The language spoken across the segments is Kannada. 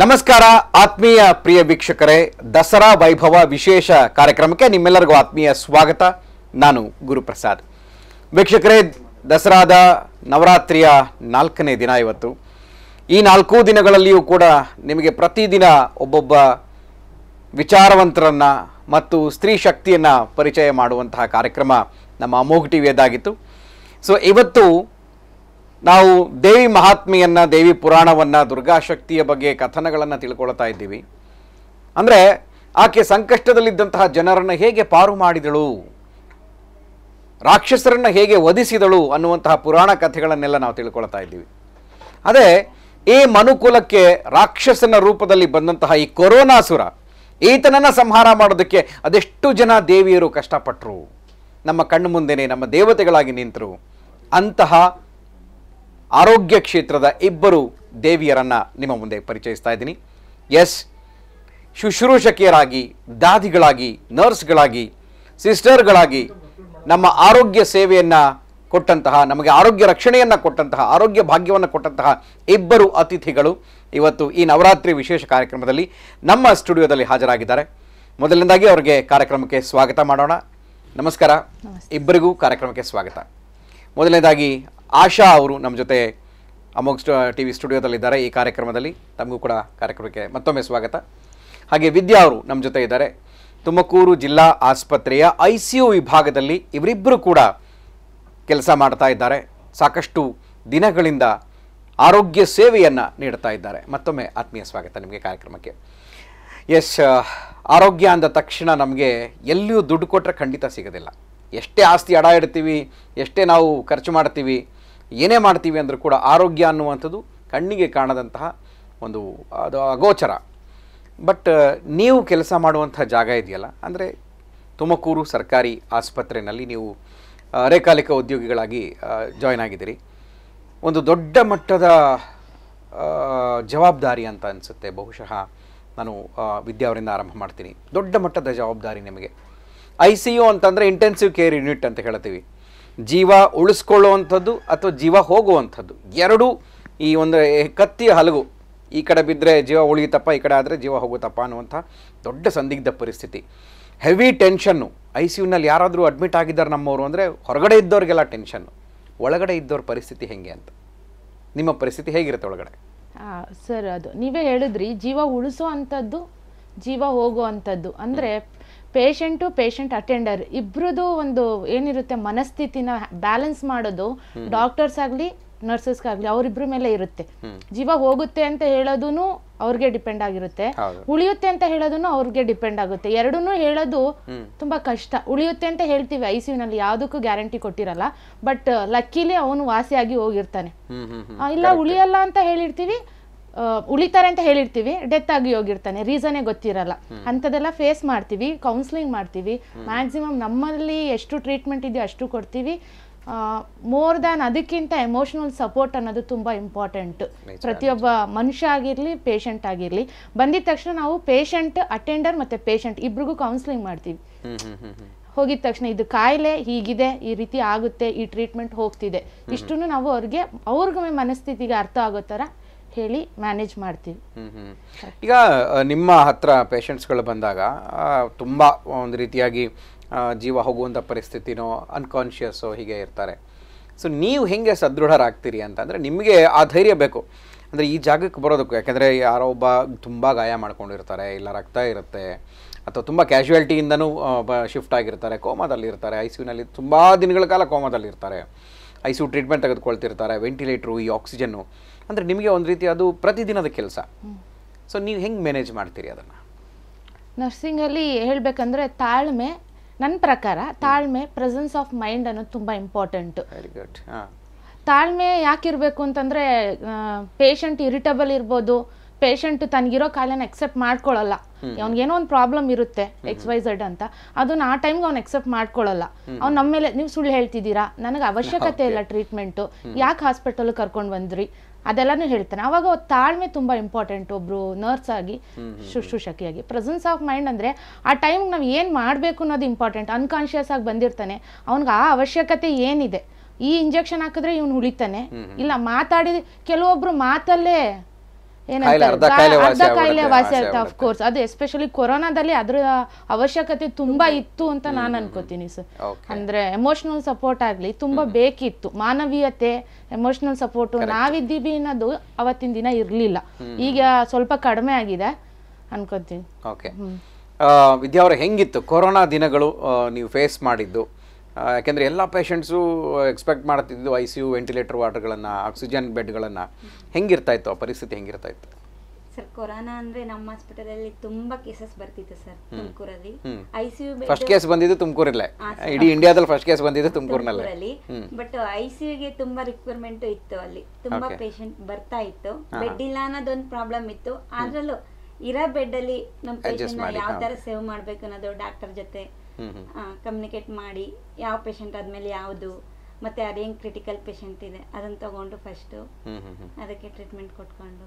ನಮಸ್ಕಾರ ಆತ್ಮೀಯ ಪ್ರಿಯ ವೀಕ್ಷಕರೇ ದಸರಾ ವೈಭವ ವಿಶೇಷ ಕಾರ್ಯಕ್ರಮಕ್ಕೆ ನಿಮ್ಮೆಲ್ಲರಿಗೂ ಆತ್ಮೀಯ ಸ್ವಾಗತ ನಾನು ಗುರುಪ್ರಸಾದ್ ವೀಕ್ಷಕರೇ ದಸರಾದ ನವರಾತ್ರಿಯ ನಾಲ್ಕನೇ ದಿನ ಇವತ್ತು ಈ ನಾಲ್ಕೂ ದಿನಗಳಲ್ಲಿಯೂ ಕೂಡ ನಿಮಗೆ ಪ್ರತಿದಿನ ಒಬ್ಬೊಬ್ಬ ವಿಚಾರವಂತರನ್ನು ಮತ್ತು ಸ್ತ್ರೀ ಶಕ್ತಿಯನ್ನು ಪರಿಚಯ ಮಾಡುವಂತಹ ಕಾರ್ಯಕ್ರಮ ನಮ್ಮ ಟಿ ಟಿವಿಯದಾಗಿತ್ತು ಸೊ ಇವತ್ತು ನಾವು ದೇವಿ ಮಹಾತ್ಮೆಯನ್ನು ದೇವಿ ಪುರಾಣವನ್ನು ದುರ್ಗಾಶಕ್ತಿಯ ಬಗ್ಗೆ ಕಥನಗಳನ್ನು ತಿಳ್ಕೊಳ್ತಾ ಇದ್ದೀವಿ ಅಂದರೆ ಆಕೆ ಸಂಕಷ್ಟದಲ್ಲಿದ್ದಂತಹ ಜನರನ್ನು ಹೇಗೆ ಪಾರು ಮಾಡಿದಳು ರಾಕ್ಷಸರನ್ನು ಹೇಗೆ ವಧಿಸಿದಳು ಅನ್ನುವಂತಹ ಪುರಾಣ ಕಥೆಗಳನ್ನೆಲ್ಲ ನಾವು ತಿಳ್ಕೊಳ್ತಾ ಇದ್ದೀವಿ ಅದೇ ಈ ಮನುಕುಲಕ್ಕೆ ರಾಕ್ಷಸನ ರೂಪದಲ್ಲಿ ಬಂದಂತಹ ಈ ಕೊರೋನಾಸುರ ಈತನನ್ನು ಸಂಹಾರ ಮಾಡೋದಕ್ಕೆ ಅದೆಷ್ಟು ಜನ ದೇವಿಯರು ಕಷ್ಟಪಟ್ಟರು ನಮ್ಮ ಕಣ್ಣು ಮುಂದೆನೆ ನಮ್ಮ ದೇವತೆಗಳಾಗಿ ನಿಂತರು ಅಂತಹ ಆರೋಗ್ಯ ಕ್ಷೇತ್ರದ ಇಬ್ಬರು ದೇವಿಯರನ್ನು ನಿಮ್ಮ ಮುಂದೆ ಪರಿಚಯಿಸ್ತಾ ಇದ್ದೀನಿ ಎಸ್ ಶುಶ್ರೂಷಕಿಯರಾಗಿ ದಾದಿಗಳಾಗಿ ನರ್ಸ್ಗಳಾಗಿ ಸಿಸ್ಟರ್ಗಳಾಗಿ ನಮ್ಮ ಆರೋಗ್ಯ ಸೇವೆಯನ್ನು ಕೊಟ್ಟಂತಹ ನಮಗೆ ಆರೋಗ್ಯ ರಕ್ಷಣೆಯನ್ನು ಕೊಟ್ಟಂತಹ ಆರೋಗ್ಯ ಭಾಗ್ಯವನ್ನು ಕೊಟ್ಟಂತಹ ಇಬ್ಬರು ಅತಿಥಿಗಳು ಇವತ್ತು ಈ ನವರಾತ್ರಿ ವಿಶೇಷ ಕಾರ್ಯಕ್ರಮದಲ್ಲಿ ನಮ್ಮ ಸ್ಟುಡಿಯೋದಲ್ಲಿ ಹಾಜರಾಗಿದ್ದಾರೆ ಮೊದಲನೇದಾಗಿ ಅವರಿಗೆ ಕಾರ್ಯಕ್ರಮಕ್ಕೆ ಸ್ವಾಗತ ಮಾಡೋಣ ನಮಸ್ಕಾರ ಇಬ್ಬರಿಗೂ ಕಾರ್ಯಕ್ರಮಕ್ಕೆ ಸ್ವಾಗತ ಮೊದಲನೇದಾಗಿ ಆಶಾ ಅವರು ನಮ್ಮ ಜೊತೆ ಅಮೋಗ್ ಟಿ ವಿ ಸ್ಟುಡಿಯೋದಲ್ಲಿದ್ದಾರೆ ಈ ಕಾರ್ಯಕ್ರಮದಲ್ಲಿ ತಮಗೂ ಕೂಡ ಕಾರ್ಯಕ್ರಮಕ್ಕೆ ಮತ್ತೊಮ್ಮೆ ಸ್ವಾಗತ ಹಾಗೆ ವಿದ್ಯಾ ಅವರು ನಮ್ಮ ಜೊತೆ ಇದ್ದಾರೆ ತುಮಕೂರು ಜಿಲ್ಲಾ ಆಸ್ಪತ್ರೆಯ ಐ ಸಿ ಯು ವಿಭಾಗದಲ್ಲಿ ಇವರಿಬ್ಬರು ಕೂಡ ಕೆಲಸ ಮಾಡ್ತಾ ಇದ್ದಾರೆ ಸಾಕಷ್ಟು ದಿನಗಳಿಂದ ಆರೋಗ್ಯ ಸೇವೆಯನ್ನು ನೀಡ್ತಾ ಇದ್ದಾರೆ ಮತ್ತೊಮ್ಮೆ ಆತ್ಮೀಯ ಸ್ವಾಗತ ನಿಮಗೆ ಕಾರ್ಯಕ್ರಮಕ್ಕೆ ಎಸ್ ಆರೋಗ್ಯ ಅಂದ ತಕ್ಷಣ ನಮಗೆ ಎಲ್ಲಿಯೂ ದುಡ್ಡು ಕೊಟ್ಟರೆ ಖಂಡಿತ ಸಿಗೋದಿಲ್ಲ ಎಷ್ಟೇ ಆಸ್ತಿ ಅಡ ಇಡ್ತೀವಿ ಎಷ್ಟೇ ನಾವು ಖರ್ಚು ಮಾಡ್ತೀವಿ ಏನೇ ಮಾಡ್ತೀವಿ ಅಂದರೂ ಕೂಡ ಆರೋಗ್ಯ ಅನ್ನುವಂಥದ್ದು ಕಣ್ಣಿಗೆ ಕಾಣದಂತಹ ಒಂದು ಅದು ಅಗೋಚರ ಬಟ್ ನೀವು ಕೆಲಸ ಮಾಡುವಂಥ ಜಾಗ ಇದೆಯಲ್ಲ ಅಂದರೆ ತುಮಕೂರು ಸರ್ಕಾರಿ ಆಸ್ಪತ್ರೆಯಲ್ಲಿ ನೀವು ಅರೆಕಾಲಿಕ ಉದ್ಯೋಗಿಗಳಾಗಿ ಜಾಯ್ನ್ ಆಗಿದ್ದೀರಿ ಒಂದು ದೊಡ್ಡ ಮಟ್ಟದ ಜವಾಬ್ದಾರಿ ಅಂತ ಅನಿಸುತ್ತೆ ಬಹುಶಃ ನಾನು ವಿದ್ಯಾವರಿಂದ ಆರಂಭ ಮಾಡ್ತೀನಿ ದೊಡ್ಡ ಮಟ್ಟದ ಜವಾಬ್ದಾರಿ ನಿಮಗೆ ಐ ಸಿ ಯು ಅಂತಂದರೆ ಇಂಟೆನ್ಸಿವ್ ಕೇರ್ ಯೂನಿಟ್ ಅಂತ ಹೇಳ್ತೀವಿ ಜೀವ ಉಳಿಸ್ಕೊಳ್ಳುವಂಥದ್ದು ಅಥವಾ ಜೀವ ಹೋಗುವಂಥದ್ದು ಎರಡೂ ಈ ಒಂದು ಕತ್ತಿಯ ಹಲಗು ಈ ಕಡೆ ಬಿದ್ದರೆ ಜೀವ ಉಳಿಯುತ್ತಪ್ಪ ಈ ಕಡೆ ಆದರೆ ಜೀವ ಹೋಗುತ್ತಪ್ಪ ಅನ್ನುವಂಥ ದೊಡ್ಡ ಸಂದಿಗ್ಧ ಪರಿಸ್ಥಿತಿ ಹೆವಿ ಟೆನ್ಷನ್ನು ಐ ಸಿ ಯುನಲ್ಲಿ ಯಾರಾದರೂ ಅಡ್ಮಿಟ್ ಆಗಿದ್ದಾರೆ ನಮ್ಮವರು ಅಂದರೆ ಹೊರಗಡೆ ಇದ್ದವ್ರಿಗೆಲ್ಲ ಟೆನ್ಷನ್ನು ಒಳಗಡೆ ಇದ್ದವ್ರ ಪರಿಸ್ಥಿತಿ ಹೇಗೆ ಅಂತ ನಿಮ್ಮ ಪರಿಸ್ಥಿತಿ ಹೇಗಿರುತ್ತೆ ಒಳಗಡೆ ಸರ್ ಅದು ನೀವೇ ಹೇಳಿದ್ರಿ ಜೀವ ಉಳಿಸುವಂಥದ್ದು ಜೀವ ಹೋಗುವಂಥದ್ದು ಅಂದರೆ ಪೇಷಂಟು ಪೇಷಂಟ್ ಅಟೆಂಡರ್ ಇಬ್ರದ್ದು ಒಂದು ಏನಿರುತ್ತೆ ಮನಸ್ಥಿತಿನ ಬ್ಯಾಲೆನ್ಸ್ ಮಾಡೋದು ಡಾಕ್ಟರ್ಸ್ ಆಗಲಿ ಆಗಲಿ ಅವರಿಬ್ರ ಮೇಲೆ ಇರುತ್ತೆ ಜೀವ ಹೋಗುತ್ತೆ ಅಂತ ಹೇಳೋದೂ ಅವ್ರಿಗೆ ಡಿಪೆಂಡ್ ಆಗಿರುತ್ತೆ ಉಳಿಯುತ್ತೆ ಅಂತ ಹೇಳೋದನ್ನು ಅವ್ರಿಗೆ ಡಿಪೆಂಡ್ ಆಗುತ್ತೆ ಎರಡನ್ನೂ ಹೇಳೋದು ತುಂಬಾ ಕಷ್ಟ ಉಳಿಯುತ್ತೆ ಅಂತ ಹೇಳ್ತೀವಿ ಐ ಸಿ ನಲ್ಲಿ ಯಾವುದಕ್ಕೂ ಗ್ಯಾರಂಟಿ ಕೊಟ್ಟಿರಲ್ಲ ಬಟ್ ಲಕ್ಕಿಲಿ ಅವನು ವಾಸಿಯಾಗಿ ಹೋಗಿರ್ತಾನೆ ಇಲ್ಲ ಉಳಿಯಲ್ಲ ಅಂತ ಹೇಳಿರ್ತೀವಿ ಉಳಿತಾರೆ ಅಂತ ಹೇಳಿರ್ತೀವಿ ಡೆತ್ ಆಗಿ ಹೋಗಿರ್ತಾನೆ ರೀಸನೇ ಗೊತ್ತಿರಲ್ಲ ಅಂಥದ್ದೆಲ್ಲ ಫೇಸ್ ಮಾಡ್ತೀವಿ ಕೌನ್ಸಿಲಿಂಗ್ ಮಾಡ್ತೀವಿ ಮ್ಯಾಕ್ಸಿಮಮ್ ನಮ್ಮಲ್ಲಿ ಎಷ್ಟು ಟ್ರೀಟ್ಮೆಂಟ್ ಇದೆಯೋ ಅಷ್ಟು ಕೊಡ್ತೀವಿ ಮೋರ್ ದ್ಯಾನ್ ಅದಕ್ಕಿಂತ ಎಮೋಷನಲ್ ಸಪೋರ್ಟ್ ಅನ್ನೋದು ತುಂಬ ಇಂಪಾರ್ಟೆಂಟ್ ಪ್ರತಿಯೊಬ್ಬ ಮನುಷ್ಯ ಆಗಿರಲಿ ಪೇಷಂಟ್ ಆಗಿರಲಿ ಬಂದಿದ ತಕ್ಷಣ ನಾವು ಪೇಷಂಟ್ ಅಟೆಂಡರ್ ಮತ್ತು ಪೇಷಂಟ್ ಇಬ್ರಿಗೂ ಕೌನ್ಸಿಲಿಂಗ್ ಮಾಡ್ತೀವಿ ಹೋಗಿದ ತಕ್ಷಣ ಇದು ಕಾಯಿಲೆ ಹೀಗಿದೆ ಈ ರೀತಿ ಆಗುತ್ತೆ ಈ ಟ್ರೀಟ್ಮೆಂಟ್ ಹೋಗ್ತಿದೆ ಇಷ್ಟು ನಾವು ಅವ್ರಿಗೆ ಅವ್ರಿಗೆ ಮನಸ್ಥಿತಿಗೆ ಅರ್ಥ ಆಗೋ ಥರ ಹೇಳಿ ಮ್ಯಾನೇಜ್ ಮಾಡ್ತೀವಿ ಈಗ ನಿಮ್ಮ ಹತ್ರ ಪೇಷಂಟ್ಸ್ಗಳು ಬಂದಾಗ ತುಂಬ ಒಂದು ರೀತಿಯಾಗಿ ಜೀವ ಹೋಗುವಂಥ ಪರಿಸ್ಥಿತಿನೋ ಅನ್ಕಾನ್ಷಿಯಸ್ಸೋ ಹೀಗೆ ಇರ್ತಾರೆ ಸೊ ನೀವು ಹೆಂಗೆ ಸದೃಢರಾಗ್ತೀರಿ ಅಂದರೆ ನಿಮಗೆ ಆ ಧೈರ್ಯ ಬೇಕು ಅಂದರೆ ಈ ಜಾಗಕ್ಕೆ ಬರೋದಕ್ಕೂ ಯಾಕೆಂದರೆ ಯಾರೋ ಒಬ್ಬ ತುಂಬ ಗಾಯ ಮಾಡ್ಕೊಂಡಿರ್ತಾರೆ ಇಲ್ಲ ರಕ್ತ ಇರುತ್ತೆ ಅಥವಾ ತುಂಬ ಕ್ಯಾಶುಯಾಲಿಟಿಯಿಂದನೂ ಶಿಫ್ಟ್ ಆಗಿರ್ತಾರೆ ಕೋಮಾದಲ್ಲಿರ್ತಾರೆ ಐ ಸಿ ಯುನಲ್ಲಿ ತುಂಬ ದಿನಗಳ ಕಾಲ ಕೋಮಾದಲ್ಲಿರ್ತಾರೆ ಐ ಸಿ ಯು ಟ್ರೀಟ್ಮೆಂಟ್ ತೆಗೆದುಕೊಳ್ತಿರ್ತಾರೆ ವೆಂಟಿಲೇಟ್ರು ಈ ಆಕ್ಸಿಜನ್ನು ಅಂದರೆ ನಿಮಗೆ ಒಂದು ರೀತಿ ಅದು ಪ್ರತಿದಿನದ ಕೆಲಸ ಸೊ ನೀವು ಹೆಂಗೆ ಮ್ಯಾನೇಜ್ ಮಾಡ್ತೀರಿ ಅದನ್ನು ನರ್ಸಿಂಗಲ್ಲಿ ಹೇಳಬೇಕಂದ್ರೆ ತಾಳ್ಮೆ ನನ್ನ ಪ್ರಕಾರ ತಾಳ್ಮೆ ಪ್ರೆಸೆನ್ಸ್ ಆಫ್ ಮೈಂಡ್ ಅನ್ನೋದು ತುಂಬ ಇಂಪಾರ್ಟೆಂಟ್ ವೆರಿ ಗುಡ್ ತಾಳ್ಮೆ ಯಾಕಿರಬೇಕು ಅಂತಂದರೆ ಪೇಷಂಟ್ ಇರಿಟಬಲ್ ಇರ್ಬೋದು ಪೇಷಂಟ್ ತನಗಿರೋ ಕಾಯಿಲೆನ ಎಕ್ಸೆಪ್ಟ್ ಮಾಡ್ಕೊಳ್ಳಲ್ಲ ಏನೋ ಒಂದು ಪ್ರಾಬ್ಲಮ್ ಇರುತ್ತೆ ಎಕ್ಸ್ ವೈ ಝಡ್ ಅಂತ ಅದನ್ನ ಆ ಟೈಮ್ಗೆ ಅವ್ನು ಎಕ್ಸೆಪ್ಟ್ ಮಾಡ್ಕೊಳ್ಳಲ್ಲ ಅವ್ನು ನಮ್ಮ ಮೇಲೆ ನೀವು ಸುಳ್ಳು ಹೇಳ್ತಿದ್ದೀರಾ ನನಗೆ ಅವಶ್ಯಕತೆ ಇಲ್ಲ ಟ್ರೀಟ್ಮೆಂಟು ಯಾಕೆ ಹಾಸ್ಪಿಟಲ್ ಕರ್ಕೊಂಡು ಬಂದ್ರಿ ಅದೆಲ್ಲಾನು ಹೇಳ್ತಾನೆ ಅವಾಗ ತಾಳ್ಮೆ ತುಂಬಾ ಇಂಪಾರ್ಟೆಂಟ್ ಒಬ್ರು ನರ್ಸ್ ಆಗಿ ಶುಶ್ರೂಷಕಿಯಾಗಿ ಪ್ರೆಸೆನ್ಸ್ ಆಫ್ ಮೈಂಡ್ ಅಂದ್ರೆ ಆ ಟೈಮ್ ನಾವು ಏನ್ ಮಾಡ್ಬೇಕು ಅನ್ನೋದು ಇಂಪಾರ್ಟೆಂಟ್ ಅನ್ಕಾನ್ಶಿಯಸ್ ಆಗಿ ಬಂದಿರ್ತಾನೆ ಅವ್ನಿಗೆ ಆ ಅವಶ್ಯಕತೆ ಏನಿದೆ ಈ ಇಂಜೆಕ್ಷನ್ ಹಾಕಿದ್ರೆ ಇವ್ನು ಉಳಿತಾನೆ ಇಲ್ಲ ಮಾತಾಡಿದ ಕೆಲವೊಬ್ರು ಮಾತಲ್ಲೇ ಅರ್ಧ ಕಾಯಿಲೆ ವಾಸಿ ಆಯ್ತು ಆಫ್ ಕೋರ್ಸ್ ಅದು ಎಸ್ಪೆಷಲಿ ಕೊರೋನಾದಲ್ಲಿ ಅದ್ರ ಅವಶ್ಯಕತೆ ತುಂಬಾ ಇತ್ತು ಅಂತ ನಾನು ಅನ್ಕೋತೀನಿ ಸರ್ ಅಂದ್ರೆ ಎಮೋಷನಲ್ ಸಪೋರ್ಟ್ ಆಗ್ಲಿ ತುಂಬಾ ಬೇಕಿತ್ತು ಮಾನವೀಯತೆ ಎಮೋಷನಲ್ ಸಪೋರ್ಟ್ ನಾವಿದ್ದೀವಿ ಅನ್ನೋದು ಅವತ್ತಿನ ದಿನ ಇರ್ಲಿಲ್ಲ ಈಗ ಸ್ವಲ್ಪ ಕಡಿಮೆ ಆಗಿದೆ ಅನ್ಕೋತೀನಿ ಓಕೆ ವಿದ್ಯಾ ಅವರ ಹೆಂಗಿತ್ತು ಕೊರೋನಾ ದಿನಗಳು ನೀವು ಫೇಸ್ ಮಾಡಿದ್ದು ಯಾಕೆಂದರೆ ಎಲ್ಲ ಪೇಷಂಟ್ಸು ಎಕ್ಸ್ಪೆಕ್ಟ್ ಮಾಡ್ತಿದ್ದು ಐ ಸಿ ಯು ವೆಂಟಿಲೇಟರ್ ವಾಟರ್ಗಳನ್ನು ಆಕ್ಸಿಜನ್ ಬೆಡ್ಗಳನ್ನು ಹೆಂಗಿರ್ತಾ ಇತ್ತು ಆ ಪರಿಸ್ಥಿತಿ ಹೆಂಗಿರ್ತಾ ಇತ್ತು ಸರ್ ಕೊರೋನಾ ಅಂದ್ರೆ ನಮ್ಮ ಹಾಸ್ಪಿಟಲ್ ಅಲ್ಲಿ ತುಂಬಾ ಕೇಸಸ್ ಬರ್ತಿತ್ತು ಸರ್ ತುಮಕೂರಲ್ಲಿ ಐಸಿಯು ಫಸ್ಟ್ ಕೇಸ್ ಬಂದಿದ್ದು ತುಮಕೂರಲ್ಲೇ ಇಡೀ ಇಂಡಿಯಾದಲ್ಲಿ ಫಸ್ಟ್ ಕೇಸ್ ಬಂದಿದ್ದು ತುಮಕೂರಿನಲ್ಲಿ ಬಟ್ ಯು ಗೆ ತುಂಬಾ ರಿಕ್ವೈರ್ಮೆಂಟ್ ಇತ್ತು ಅಲ್ಲಿ ತುಂಬಾ ಪೇಷಂಟ್ ಬರ್ತಾ ಇತ್ತು ಬೆಡ್ ಇಲ್ಲ ಅನ್ನೋದೊಂದು ಪ್ರಾಬ್ಲಮ್ ಇತ್ತು ಅದರಲ್ಲೂ ಇರೋ ಬೆಡ್ ಅಲ್ಲಿ ನಮ್ಮ ಪೇಷಂಟ್ ಯಾವ ತರ ಸೇವ್ ಮಾಡ್ಬೇಕು ಅನ್ನೋದು ಡಾಕ್ಟರ್ ಜೊತೆ ಕಮ್ಯುನಿಕೇಟ್ ಮಾಡಿ ಯಾವ ಪೇಷಂಟ್ ಆದ್ಮೇಲೆ ಯಾವುದು ಮತ್ತೆ ಅದೇನ್ ಕ್ರಿಟಿಕಲ್ ಪೇಷಂಟ್ ಇದೆ ಅದನ್ನ ತಗೊಂಡು ಫಸ್ಟು ಅದಕ್ಕೆ ಟ್ರೀಟ್ಮೆಂಟ್ ಕೊಟ್ಕೊಂಡು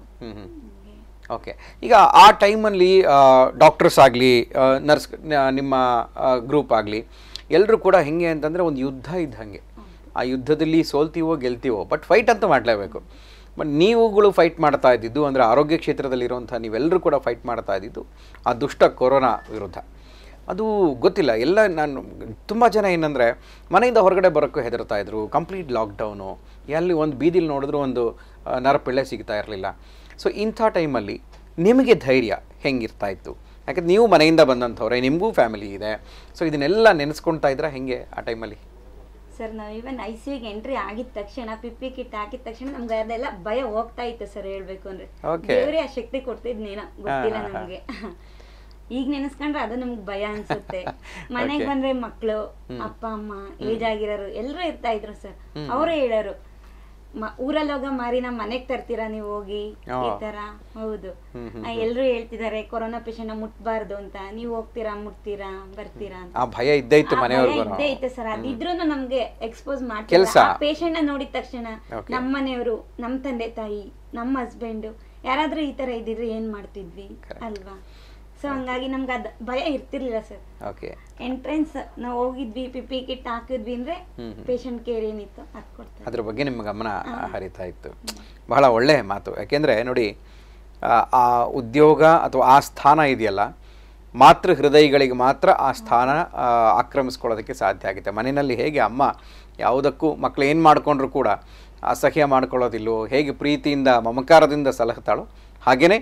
ಓಕೆ ಈಗ ಆ ಟೈಮಲ್ಲಿ ಡಾಕ್ಟರ್ಸ್ ಆಗಲಿ ನರ್ಸ್ ನಿಮ್ಮ ಗ್ರೂಪ್ ಆಗಲಿ ಎಲ್ಲರೂ ಕೂಡ ಹೆಂಗೆ ಅಂತಂದ್ರೆ ಒಂದು ಯುದ್ಧ ಇದ್ದಂಗೆ ಆ ಯುದ್ಧದಲ್ಲಿ ಸೋಲ್ತೀವೋ ಗೆಲ್ತೀವೋ ಬಟ್ ಫೈಟ್ ಅಂತ ಮಾಡಲೇಬೇಕು ಬಟ್ ನೀವುಗಳು ಫೈಟ್ ಮಾಡ್ತಾ ಇದ್ದಿದ್ದು ಅಂದರೆ ಆರೋಗ್ಯ ಕ್ಷೇತ್ರದಲ್ಲಿರುವಂಥ ನೀವೆಲ್ಲರೂ ಕೂಡ ಫೈಟ್ ಮಾಡ್ತಾ ಇದ್ದಿದ್ದು ಆ ದುಷ್ಟ ಕೊರೋನಾ ವಿರುದ್ಧ ಅದು ಗೊತ್ತಿಲ್ಲ ಎಲ್ಲ ನಾನು ತುಂಬ ಜನ ಏನಂದರೆ ಮನೆಯಿಂದ ಹೊರಗಡೆ ಬರೋಕ್ಕೂ ಹೆದರ್ತಾ ಇದ್ರು ಕಂಪ್ಲೀಟ್ ಲಾಕ್ಡೌನು ಎಲ್ಲಿ ಒಂದು ಬೀದಿಲಿ ನೋಡಿದ್ರು ಒಂದು ನರಪಿಳ್ಳೆ ಸಿಗ್ತಾ ಇರಲಿಲ್ಲ ಸೊ ಇಂಥ ಟೈಮಲ್ಲಿ ನಿಮಗೆ ಧೈರ್ಯ ಹೆಂಗಿರ್ತಾ ಇತ್ತು ಯಾಕಂದ್ರೆ ನೀವು ಮನೆಯಿಂದ ಬಂದಂಥವ್ರೆ ನಿಮಗೂ ಫ್ಯಾಮಿಲಿ ಇದೆ ಸೊ ಇದನ್ನೆಲ್ಲ ನೆನೆಸ್ಕೊಳ್ತಾ ಇದ್ರೆ ಹೆಂಗೆ ಆ ಟೈಮಲ್ಲಿ ಸರ್ ನಾವು ಇವನ್ ಐ ಸಿ ಯುಗೆ ಎಂಟ್ರಿ ಆಗಿದ ತಕ್ಷಣ ಪಿಪ್ಪಿ ಕಿಟ್ ಹಾಕಿದ ತಕ್ಷಣ ನಮ್ಗೆ ಅದೆಲ್ಲ ಭಯ ಹೋಗ್ತಾ ಇತ್ತು ಸರ್ ಹೇಳ್ಬೇಕು ಅಂದ್ರೆ ಆ ಶಕ್ತಿ ಕೊಡ್ತಿದ್ನೇನೋ ಗೊತ್ತಿಲ್ಲ ನಮಗೆ ಈಗ ನೆನೆಸ್ಕೊಂಡ್ರೆ ಅದು ನಮ್ಗೆ ಭಯ ಅನ್ಸುತ್ತೆ ಮನೆಗೆ ಬಂದ್ರೆ ಮಕ್ಕಳು ಅಪ್ಪ ಅಮ್ಮ ಏಜ್ ಆಗಿರೋರು ಎಲ್ಲರೂ ಇರ್ತಾ ಇದ್ರು ಸರ್ ಅವರೇ ಹೇಳೋರು ಊರಲ್ಲಿ ಹೋಗ ಮಾರಿ ನಮ್ ಮನೆಗ್ ತರ್ತೀರಾ ನೀವು ಹೋಗಿ ಈ ತರ ಹೌದು ಎಲ್ರು ಹೇಳ್ತಿದಾರೆ ಕೊರೋನಾ ಪೇಷಂಟ್ ಮುಟ್ಬಾರ್ದು ಅಂತ ನೀವ್ ಹೋಗ್ತೀರಾ ಮುಟ್ತೀರಾ ಬರ್ತೀರಾ ಭಯ ಇದ್ದೇ ಇತ್ತು ಸರ್ ಅದಿದ್ರು ನಮ್ಗೆ ಎಕ್ಸ್ಪೋಸ್ ಮಾಡ್ತೀವಿ ಪೇಷಂಟ್ ನೋಡಿದ ತಕ್ಷಣ ನಮ್ಮ ಮನೆಯವರು ನಮ್ ತಂದೆ ತಾಯಿ ನಮ್ ಹಸ್ಬೆಂಡ್ ಯಾರಾದ್ರೂ ಈ ತರ ಇದ್ರೆ ಏನ್ ಮಾಡ್ತಿದ್ವಿ ಅಲ್ವಾ ಸೊ ಹಂಗಾಗಿ ನಮ್ಗೆ ಅದ್ ಭಯ ಇರ್ತಿರ್ಲಿಲ್ಲ ಸರ್ ಓಕೆ ಎಂಟ್ರೆನ್ಸ್ ನಾವು ಹೋಗಿದ್ವಿ ಪಿಪಿ ಕಿಟ್ ಹಾಕಿದ್ವಿ ಅಂದ್ರೆ ಪೇಷಂಟ್ ಕೇರ್ ಏನಿತ್ತು ಅದು ಅದ್ರ ಬಗ್ಗೆ ನಿಮ್ಮ ಗಮನ ಹರಿತಾ ಇತ್ತು ಬಹಳ ಒಳ್ಳೆ ಮಾತು ಯಾಕೆಂದ್ರೆ ನೋಡಿ ಆ ಉದ್ಯೋಗ ಅಥವಾ ಆ ಸ್ಥಾನ ಇದೆಯಲ್ಲ ಮಾತ್ರ ಹೃದಯಗಳಿಗೆ ಮಾತ್ರ ಆ ಸ್ಥಾನ ಆಕ್ರಮಿಸ್ಕೊಳ್ಳೋದಕ್ಕೆ ಸಾಧ್ಯ ಆಗುತ್ತೆ ಮನೆಯಲ್ಲಿ ಹೇಗೆ ಅಮ್ಮ ಯಾವುದಕ್ಕೂ ಮಕ್ಕಳು ಏನು ಮಾಡಿಕೊಂಡ್ರು ಕೂಡ ಅಸಹ್ಯ ಮಾಡ್ಕೊಳ್ಳೋದಿಲ್ಲೋ ಹೇಗೆ ಪ್ರೀತಿಯಿಂದ ಮಮಕಾರದಿಂದ ಸಲಹತಾಳು ಹಾಗೆಯೇ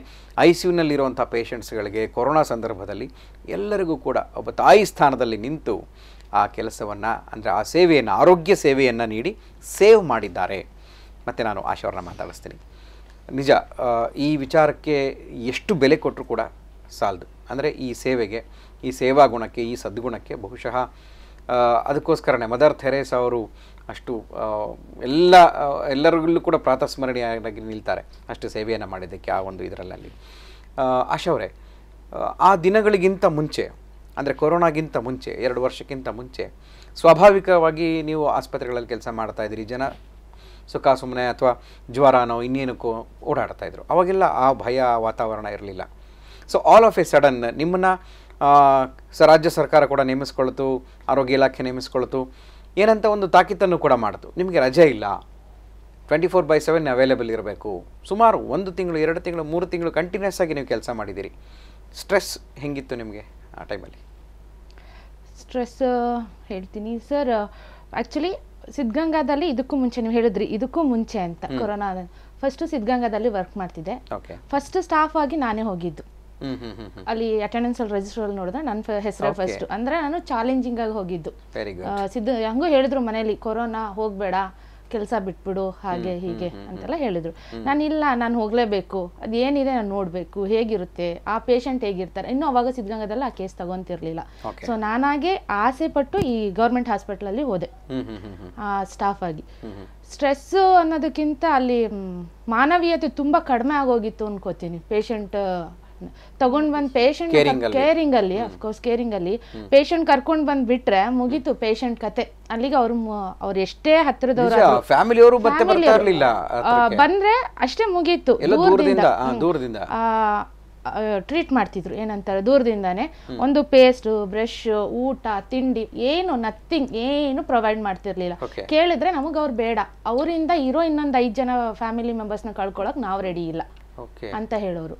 ಐ ಸಿ ಯುನಲ್ಲಿರುವಂಥ ಪೇಷಂಟ್ಸ್ಗಳಿಗೆ ಕೊರೋನಾ ಸಂದರ್ಭದಲ್ಲಿ ಎಲ್ಲರಿಗೂ ಕೂಡ ಒಬ್ಬ ತಾಯಿ ಸ್ಥಾನದಲ್ಲಿ ನಿಂತು ಆ ಕೆಲಸವನ್ನು ಅಂದರೆ ಆ ಸೇವೆಯನ್ನು ಆರೋಗ್ಯ ಸೇವೆಯನ್ನು ನೀಡಿ ಸೇವ್ ಮಾಡಿದ್ದಾರೆ ಮತ್ತು ನಾನು ಆಶಾವ್ರನ್ನ ಮಾತಾಡಿಸ್ತೀನಿ ನಿಜ ಈ ವಿಚಾರಕ್ಕೆ ಎಷ್ಟು ಬೆಲೆ ಕೊಟ್ಟರು ಕೂಡ ಸಾಲದು ಅಂದರೆ ಈ ಸೇವೆಗೆ ಈ ಸೇವಾ ಗುಣಕ್ಕೆ ಈ ಸದ್ಗುಣಕ್ಕೆ ಬಹುಶಃ ಅದಕ್ಕೋಸ್ಕರನೇ ಮದರ್ ಥೆರೇಸ್ ಅವರು ಅಷ್ಟು ಎಲ್ಲ ಎಲ್ಲರಿಗೂ ಕೂಡ ಪ್ರಾತಸ್ಮರಣೀಯವಾಗಿ ನಿಲ್ತಾರೆ ಅಷ್ಟು ಸೇವೆಯನ್ನು ಮಾಡಿದ್ದಕ್ಕೆ ಆ ಒಂದು ಇದರಲ್ಲಿ ಆಶಾವ್ರೆ ಆ ದಿನಗಳಿಗಿಂತ ಮುಂಚೆ ಅಂದರೆ ಕೊರೋನಾಗಿಂತ ಮುಂಚೆ ಎರಡು ವರ್ಷಕ್ಕಿಂತ ಮುಂಚೆ ಸ್ವಾಭಾವಿಕವಾಗಿ ನೀವು ಆಸ್ಪತ್ರೆಗಳಲ್ಲಿ ಕೆಲಸ ಮಾಡ್ತಾ ಇದ್ದೀರಿ ಜನ ಸುಖ ಸುಮ್ಮನೆ ಅಥವಾ ಜ್ವರನೋ ಓಡಾಡ್ತಾ ಇದ್ರು ಅವಾಗೆಲ್ಲ ಆ ಭಯ ವಾತಾವರಣ ಇರಲಿಲ್ಲ so all of a sudden ನಿಮ್ಮನ್ನು ರಾಜ್ಯ ಸರ್ಕಾರ ಕೂಡ ನೇಮಿಸ್ಕೊಳ್ತು ಆರೋಗ್ಯ ಇಲಾಖೆ ನೇಮಿಸ್ಕೊಳ್ತು ಏನಂತ ಒಂದು ತಾಕೀತನ್ನು ಕೂಡ ಮಾಡಿತು ನಿಮಗೆ ರಜೆ ಇಲ್ಲ twenty four by seven available ಇರಬೇಕು ಸುಮಾರು ಒಂದು ತಿಂಗಳು ಎರಡು ತಿಂಗಳು ಮೂರು ತಿಂಗಳು ಕಂಟಿನ್ಯೂಸ್ ಆಗಿ ನೀವು ಕೆಲಸ ಮಾಡಿದ್ದೀರಿ ಸ್ಟ್ರೆಸ್ ಹೆಂಗಿತ್ತು ನಿಮಗೆ ಆ ಟೈಮಲ್ಲಿ ಸ್ಟ್ರೆಸ್ ಹೇಳ್ತೀನಿ ಸರ್ ಆ್ಯಕ್ಚುಲಿ ಸಿದ್ಧಗಂಗಾದಲ್ಲಿ ಇದಕ್ಕೂ ಮುಂಚೆ ನೀವು ಹೇಳಿದ್ರಿ ಇದಕ್ಕೂ ಮುಂಚೆ ಅಂತ ಕೊರೋನಾ ಫಸ್ಟ್ ಸಿದ್ಧಗಂಗಾದಲ್ಲಿ ವರ್ಕ್ ಮಾಡ್ತಿದ್ದೆ ಫಸ್ಟ್ ಸ್ಟಾಫ್ ಆಗಿ ನಾನೇ ಹೋಗಿದ್ದು ಅಲ್ಲಿ ಅಟೆಂಡೆನ್ಸ್ ಅಲ್ಲಿ ರಿಜಿಸ್ಟರ್ ಅಲ್ಲಿ ನೋಡಿದ್ರೆ ನನ್ನ ಹೆಸರು ಫಸ್ಟ್ ಅಂದ್ರೆ ನಾನು ಚಾಲೆಂಜಿಂಗ್ ಆಗಿ ಹೋಗಿದ್ದು ಸಿದ್ಧ ಹಂಗೂ ಹೇಳಿದ್ರು ಮನೇಲಿ ಕೊರೋನಾ ಹೋಗ್ಬೇಡ ಕೆಲಸ ಬಿಟ್ಬಿಡು ಹಾಗೆ ಹೀಗೆ ಅಂತೆಲ್ಲ ಹೇಳಿದ್ರು ನಾನು ಇಲ್ಲ ನಾನು ಹೋಗ್ಲೇಬೇಕು ಅದು ಏನಿದೆ ನಾನು ನೋಡ್ಬೇಕು ಹೇಗಿರುತ್ತೆ ಆ ಪೇಷಂಟ್ ಹೇಗಿರ್ತಾರೆ ಇನ್ನು ಅವಾಗ ಸಿದ್ಧಗಂಗದಲ್ಲಿ ಆ ಕೇಸ್ ತಗೊಂತಿರ್ಲಿಲ್ಲ ಸೊ ನಾನಾಗೆ ಆಸೆ ಪಟ್ಟು ಈ ಗೌರ್ಮೆಂಟ್ ಅಲ್ಲಿ ಹೋದೆ ಸ್ಟಾಫ್ ಆಗಿ ಸ್ಟ್ರೆಸ್ ಅನ್ನೋದಕ್ಕಿಂತ ಅಲ್ಲಿ ಮಾನವೀಯತೆ ತುಂಬಾ ಕಡಿಮೆ ಆಗೋಗಿತ್ತು ಅನ್ಕೋತೀನಿ ಪೇಷಂಟ್ ತಗೊಂಡ್ ಬಂದ್ ಪೇಷಂಟ್ ಕೇರಿಂಗ್ ಅಲ್ಲಿ ಅಫ್ಕೋರ್ಸ್ ಕೇರಿಂಗ್ ಅಲ್ಲಿ ಪೇಷಂಟ್ ಕರ್ಕೊಂಡ್ ಬಂದ್ ಬಿಟ್ರೆ ಮುಗೀತು ಪೇಷಂಟ್ ಕತೆ ಅಲ್ಲಿಗೆ ಅವ್ರ ಅವ್ರ ಎಷ್ಟೇ ಹತ್ರದವರು ಬಂದ್ರೆ ಅಷ್ಟೇ ಮುಗೀತು ದೂರದಿಂದ ಟ್ರೀಟ್ ಮಾಡ್ತಿದ್ರು ಏನಂತಾರೆ ದೂರದಿಂದಾನೆ ಒಂದು ಪೇಸ್ಟ್ ಬ್ರಷ್ ಊಟ ತಿಂಡಿ ಏನು ನಥಿಂಗ್ ಏನು ಪ್ರೊವೈಡ್ ಮಾಡ್ತಿರ್ಲಿಲ್ಲ ಕೇಳಿದ್ರೆ ನಮಗೆ ಅವ್ರು ಬೇಡ ಅವರಿಂದ ಇರೋ ಇನ್ನೊಂದ್ ಐದ್ ಜನ ಫ್ಯಾಮಿಲಿ ಮೆಂಬರ್ಸ್ ನ ಕಳ್ಕೊಳಕ್ ನಾವ್ ರೆಡಿ ಇಲ್ಲ ಅಂತ ಹೇಳೋರು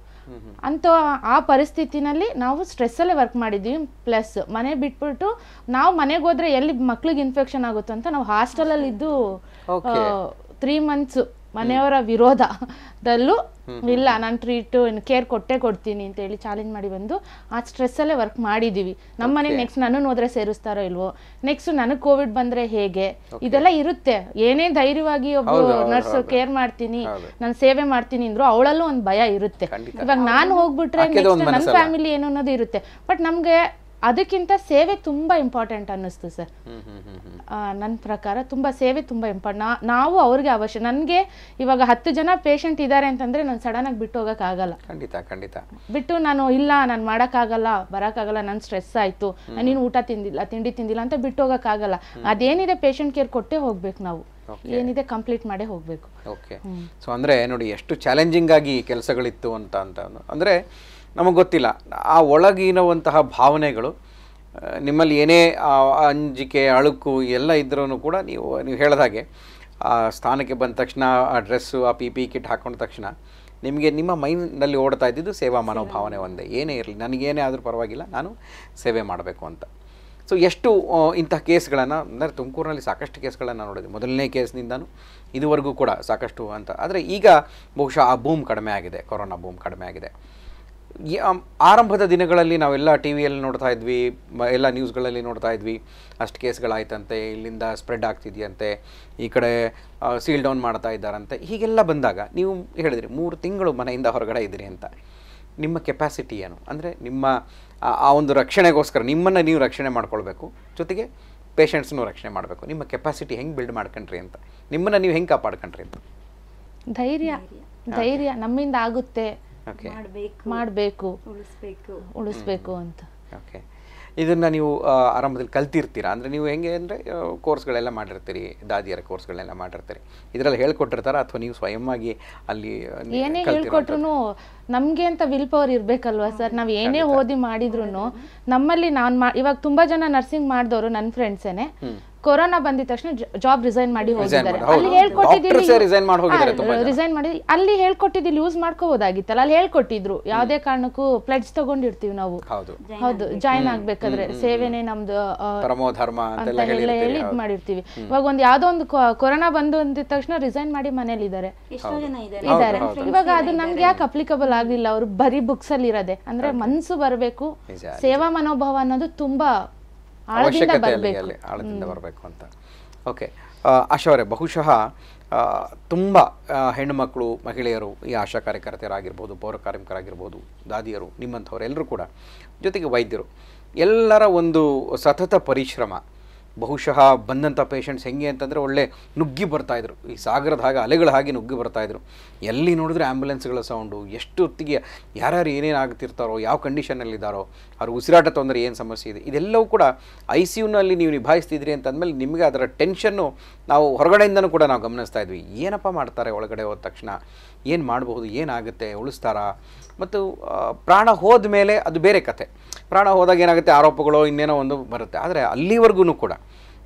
ಅಂತ ಆ ಪರಿಸ್ಥಿತಿನಲ್ಲಿ ನಾವು ಸ್ಟ್ರೆಸ್ಸಲ್ಲೇ ವರ್ಕ್ ಮಾಡಿದ್ವಿ ಪ್ಲಸ್ ಮನೆ ಬಿಟ್ಬಿಟ್ಟು ನಾವು ಮನೆಗೆ ಹೋದ್ರೆ ಎಲ್ಲಿ ಮಕ್ಳಿಗೆ ಇನ್ಫೆಕ್ಷನ್ ಆಗುತ್ತೆ ಅಂತ ನಾವು ಹಾಸ್ಟೆಲಲ್ಲಿ ಇದ್ದು ತ್ರೀ ಮಂತ್ಸ್ ಮನೆಯವರ ವಿರೋಧದಲ್ಲೂ ಇಲ್ಲ ನಾನು ಟ್ರೀಟ್ ಕೇರ್ ಕೊಟ್ಟೆ ಕೊಡ್ತೀನಿ ಅಂತ ಹೇಳಿ ಚಾಲೆಂಜ್ ಮಾಡಿ ಬಂದು ಆ ಸ್ಟ್ರೆಸ್ ಅಲ್ಲೇ ವರ್ಕ್ ಮಾಡಿದೀವಿ ನಮ್ಮ ಮನೆ ನೆಕ್ಸ್ಟ್ ನಾನು ಹೋದ್ರೆ ಸೇರಿಸ್ತಾರೋ ಇಲ್ವೋ ನೆಕ್ಸ್ಟ್ ನನಗೆ ಕೋವಿಡ್ ಬಂದ್ರೆ ಹೇಗೆ ಇದೆಲ್ಲ ಇರುತ್ತೆ ಏನೇ ಧೈರ್ಯವಾಗಿ ಒಬ್ಬ ನರ್ಸ್ ಕೇರ್ ಮಾಡ್ತೀನಿ ನಾನು ಸೇವೆ ಮಾಡ್ತೀನಿ ಅಂದ್ರು ಅವಳಲ್ಲೂ ಒಂದು ಭಯ ಇರುತ್ತೆ ಇವಾಗ ನಾನು ಹೋಗ್ಬಿಟ್ರೆ ನೆಕ್ಸ್ಟ್ ನನ್ನ ಫ್ಯಾಮಿಲಿ ಏನು ಅನ್ನೋದು ಇರುತ್ತೆ ಬಟ್ ನಮ್ಗೆ ಅದಕ್ಕಿಂತ ಸೇವೆ ತುಂಬ ಇಂಪಾರ್ಟೆಂಟ್ ಅನ್ನಿಸ್ತು ಸರ್ ನನ್ನ ಪ್ರಕಾರ ತುಂಬ ಸೇವೆ ತುಂಬ ಇಂಪಾರ್ಟೆಂಟ್ ನಾವು ಅವ್ರಿಗೆ ಅವಶ್ಯ ನನಗೆ ಇವಾಗ ಹತ್ತು ಜನ ಪೇಶೆಂಟ್ ಇದ್ದಾರೆ ಅಂತಂದರೆ ನಾನು ಸಡನ್ ಆಗಿ ಬಿಟ್ಟು ಹೋಗೋಕ್ಕಾಗಲ್ಲ ಖಂಡಿತ ಖಂಡಿತ ಬಿಟ್ಟು ನಾನು ಇಲ್ಲ ನಾನು ಮಾಡೋಕ್ಕಾಗಲ್ಲ ಬರೋಕ್ಕಾಗಲ್ಲ ನನ್ನ ಸ್ಟ್ರೆಸ್ ಆಯ್ತು ನೀನು ಊಟ ತಿಂದಿಲ್ಲ ತಿಂಡಿ ತಿಂದಿಲ್ಲ ಅಂತ ಬಿಟ್ಟು ಹೋಗೋಕ್ಕಾಗಲ್ಲ ಅದೇನಿದೆ ಪೇಶೆಂಟ್ ಕೇರ್ ಕೊಟ್ಟೇ ಹೋಗ್ಬೇಕು ನಾವು ಏನಿದೆ ಕಂಪ್ಲೀಟ್ ಮಾಡೇ ಹೋಗಬೇಕು ಓಕೆ ಸೊ ಅಂದರೆ ನೋಡಿ ಎಷ್ಟು ಚಾಲೆಂಜಿಂಗ್ ಆಗಿ ಕೆಲಸಗಳಿತ್ತು ಅಂತ ಅಂತ ಅಂದರೆ ನಮಗೆ ಗೊತ್ತಿಲ್ಲ ಆ ಒಳಗಿನವಂತಹ ಭಾವನೆಗಳು ನಿಮ್ಮಲ್ಲಿ ಏನೇ ಅಂಜಿಕೆ ಅಳುಕು ಎಲ್ಲ ಇದ್ದರೂ ಕೂಡ ನೀವು ನೀವು ಹಾಗೆ ಆ ಸ್ಥಾನಕ್ಕೆ ಬಂದ ತಕ್ಷಣ ಆ ಡ್ರೆಸ್ಸು ಆ ಪಿ ಪಿ ಕಿಟ್ ಹಾಕೊಂಡ ತಕ್ಷಣ ನಿಮಗೆ ನಿಮ್ಮ ಮೈಂಡ್ನಲ್ಲಿ ಓಡ್ತಾ ಇದ್ದಿದ್ದು ಸೇವಾ ಮನೋಭಾವನೆ ಒಂದೇ ಏನೇ ಇರಲಿ ನನಗೇನೇ ಆದರೂ ಪರವಾಗಿಲ್ಲ ನಾನು ಸೇವೆ ಮಾಡಬೇಕು ಅಂತ ಸೊ ಎಷ್ಟು ಇಂತಹ ಕೇಸ್ಗಳನ್ನು ಅಂದರೆ ತುಮಕೂರಿನಲ್ಲಿ ಸಾಕಷ್ಟು ಕೇಸ್ಗಳನ್ನು ನೋಡಿದ್ವಿ ಮೊದಲನೇ ಕೇಸ್ನಿಂದನೂ ಇದುವರೆಗೂ ಕೂಡ ಸಾಕಷ್ಟು ಅಂತ ಆದರೆ ಈಗ ಬಹುಶಃ ಆ ಬೂಮ್ ಕಡಿಮೆ ಆಗಿದೆ ಕೊರೋನಾ ಬೂಮ್ ಕಡಿಮೆ ಆಗಿದೆ ಆರಂಭದ ದಿನಗಳಲ್ಲಿ ನಾವೆಲ್ಲ ಟಿ ವಿಯಲ್ಲಿ ನೋಡ್ತಾ ಇದ್ವಿ ಎಲ್ಲ ನ್ಯೂಸ್ಗಳಲ್ಲಿ ನೋಡ್ತಾ ಇದ್ವಿ ಅಷ್ಟು ಕೇಸ್ಗಳಾಯ್ತಂತೆ ಇಲ್ಲಿಂದ ಸ್ಪ್ರೆಡ್ ಆಗ್ತಿದೆಯಂತೆ ಈ ಕಡೆ ಸೀಲ್ ಡೌನ್ ಮಾಡ್ತಾ ಇದ್ದಾರಂತೆ ಹೀಗೆಲ್ಲ ಬಂದಾಗ ನೀವು ಹೇಳಿದ್ರಿ ಮೂರು ತಿಂಗಳು ಮನೆಯಿಂದ ಹೊರಗಡೆ ಇದ್ದೀರಿ ಅಂತ ನಿಮ್ಮ ಕೆಪಾಸಿಟಿ ಏನು ಅಂದರೆ ನಿಮ್ಮ ಆ ಒಂದು ರಕ್ಷಣೆಗೋಸ್ಕರ ನಿಮ್ಮನ್ನು ನೀವು ರಕ್ಷಣೆ ಮಾಡ್ಕೊಳ್ಬೇಕು ಜೊತೆಗೆ ಪೇಷಂಟ್ಸ್ನೂ ರಕ್ಷಣೆ ಮಾಡಬೇಕು ನಿಮ್ಮ ಕೆಪಾಸಿಟಿ ಹೆಂಗೆ ಬಿಲ್ಡ್ ಮಾಡ್ಕೊಂಡ್ರಿ ಅಂತ ನಿಮ್ಮನ್ನು ನೀವು ಹೆಂಗೆ ಕಾಪಾಡ್ಕೊಂಡ್ರಿ ಅಂತ ಧೈರ್ಯ ಧೈರ್ಯ ನಮ್ಮಿಂದ ಆಗುತ್ತೆ ಮಾಡಬೇಕು ಉಳಿಸ್ಬೇಕು ಅಂತ ಓಕೆ ಇದನ್ನ ನೀವು ಆರಂಭದಲ್ಲಿ ಕಲ್ತಿರ್ತೀರಾ ಅಂದ್ರೆ ನೀವು ಹೆಂಗೆ ಕೋರ್ಸ್ ಕೋರ್ಸ್ಗಳೆಲ್ಲ ಮಾಡಿರ್ತೀರಿ ದಾದಿಯರ ಕೋರ್ಸ್ಗಳೆಲ್ಲ ಮಾಡಿರ್ತೀರಿ ಇದರಲ್ಲಿ ಹೇಳ್ಕೊಟ್ಟಿರ್ತಾರ ಅಥವಾ ನೀವು ಸ್ವಯಂವಾಗಿ ಅಲ್ಲಿ ಏನೇ ಹೇಳ್ಕೊಟ್ರು ನಮ್ಗೆ ಅಂತ ವಿಲ್ ಪವರ್ ಇರ್ಬೇಕಲ್ವಾ ಸರ್ ನಾವು ಏನೇ ಓದಿ ಮಾಡಿದ್ರು ನಮ್ಮಲ್ಲಿ ನಾನು ಇವಾಗ ತುಂಬಾ ಜನ ನರ್ಸಿಂಗ್ ಮಾಡಿದವರು ನನ್ನ ಫ್ರೆಂಡ್ಸೇನೆ ಕೊರೋನಾ ಬಂದಿದ ತಕ್ಷಣ ಜಾಬ್ ರಿಸೈನ್ ಮಾಡಿ ಹೋಗಿದ್ದಾರೆ ಅಲ್ಲಿ ರಿಸೈನ್ ಮಾಡಿ ಅಲ್ಲಿ ಹೇಳ್ಕೊಟ್ಟಿದ್ದು ಯೂಸ್ ಮಾಡ್ಕೋಬಹುದಾಗಿತ್ತಲ್ಲ ಅಲ್ಲಿ ಹೇಳ್ಕೊಟ್ಟಿದ್ರು ಯಾವ್ದೇ ಕಾರಣಕ್ಕೂ ಪ್ಲಡ್ಜ್ ತಗೊಂಡಿರ್ತೀವಿ ನಾವು ಹೌದು ಜಾಯಿನ್ ಆಗ್ಬೇಕಾದ್ರೆ ಸೇವೆನೆ ನಮ್ದು ಅಂತ ಹೇಳಿ ಇದ್ ಮಾಡಿರ್ತೀವಿ ಇವಾಗ ಒಂದ್ ಯಾವ್ದೋ ಒಂದು ಕೊರೋನಾ ಬಂದು ಅಂದಿದ ತಕ್ಷಣ ರಿಸೈನ್ ಮಾಡಿ ಮನೇಲಿ ಇದ್ದಾರೆ ಇದಾರೆ ಇವಾಗ ಅದು ನಮ್ಗೆ ಯಾಕೆ ಅಪ್ಲಿಕಬಲ್ ಆಗ್ಲಿಲ್ಲ ಅವ್ರು ಬರೀ ಬುಕ್ಸ್ ಅಲ್ಲಿ ಇರೋದೆ ಅಂದ್ರೆ ಮನ್ಸು ಬರಬೇಕು ಸೇವಾ ಮನೋಭಾವ ಅನ್ನೋದು ತುಂಬಾ ಅವಶ್ಯಕತೆ ಅಲ್ಲಿ ಆಳದಿಂದ ಬರಬೇಕು ಅಂತ ಓಕೆ ಅವರೇ ಬಹುಶಃ ತುಂಬ ಹೆಣ್ಣುಮಕ್ಕಳು ಮಹಿಳೆಯರು ಈ ಆಶಾ ಕಾರ್ಯಕರ್ತೆಯರಾಗಿರ್ಬೋದು ಪೌರ ಕಾರ್ಮಿಕರಾಗಿರ್ಬೋದು ದಾದಿಯರು ನಿಮ್ಮಂಥವ್ರು ಎಲ್ಲರೂ ಕೂಡ ಜೊತೆಗೆ ವೈದ್ಯರು ಎಲ್ಲರ ಒಂದು ಸತತ ಪರಿಶ್ರಮ ಬಹುಶಃ ಬಂದಂಥ ಪೇಷಂಟ್ಸ್ ಹೆಂಗೆ ಅಂತಂದರೆ ಒಳ್ಳೆ ನುಗ್ಗಿ ಬರ್ತಾಯಿದ್ರು ಈ ಸಾಗರದ ಹಾಗೆ ಅಲೆಗಳ ಹಾಗೆ ನುಗ್ಗಿ ಬರ್ತಾಯಿದ್ರು ಎಲ್ಲಿ ನೋಡಿದ್ರೆ ಆ್ಯಂಬುಲೆನ್ಸ್ಗಳ ಸೌಂಡು ಎಷ್ಟು ಹೊತ್ತಿಗೆ ಯಾರ್ಯಾರು ಏನೇನು ಆಗ್ತಿರ್ತಾರೋ ಯಾವ ಕಂಡೀಷನಲ್ಲಿದ್ದಾರೋ ಅವ್ರಿಗೆ ಉಸಿರಾಟ ತೊಂದರೆ ಏನು ಸಮಸ್ಯೆ ಇದೆ ಇದೆಲ್ಲವೂ ಕೂಡ ಐ ಸಿ ಯುನಲ್ಲಿ ನೀವು ನಿಭಾಯಿಸ್ತಿದ್ರಿ ಅಂತಂದಮೇಲೆ ನಿಮಗೆ ಅದರ ಟೆನ್ಷನ್ನು ನಾವು ಹೊರಗಡೆಯಿಂದನೂ ಕೂಡ ನಾವು ಗಮನಿಸ್ತಾ ಇದ್ವಿ ಏನಪ್ಪ ಮಾಡ್ತಾರೆ ಒಳಗಡೆ ಹೋದ ತಕ್ಷಣ ಏನು ಮಾಡಬಹುದು ಏನಾಗುತ್ತೆ ಉಳಿಸ್ತಾರಾ ಮತ್ತು ಪ್ರಾಣ ಹೋದ ಮೇಲೆ ಅದು ಬೇರೆ ಕತೆ ಪ್ರಾಣ ಹೋದಾಗ ಏನಾಗುತ್ತೆ ಆರೋಪಗಳು ಇನ್ನೇನೋ ಒಂದು ಬರುತ್ತೆ ಆದರೆ ಅಲ್ಲಿವರೆಗೂ ಕೂಡ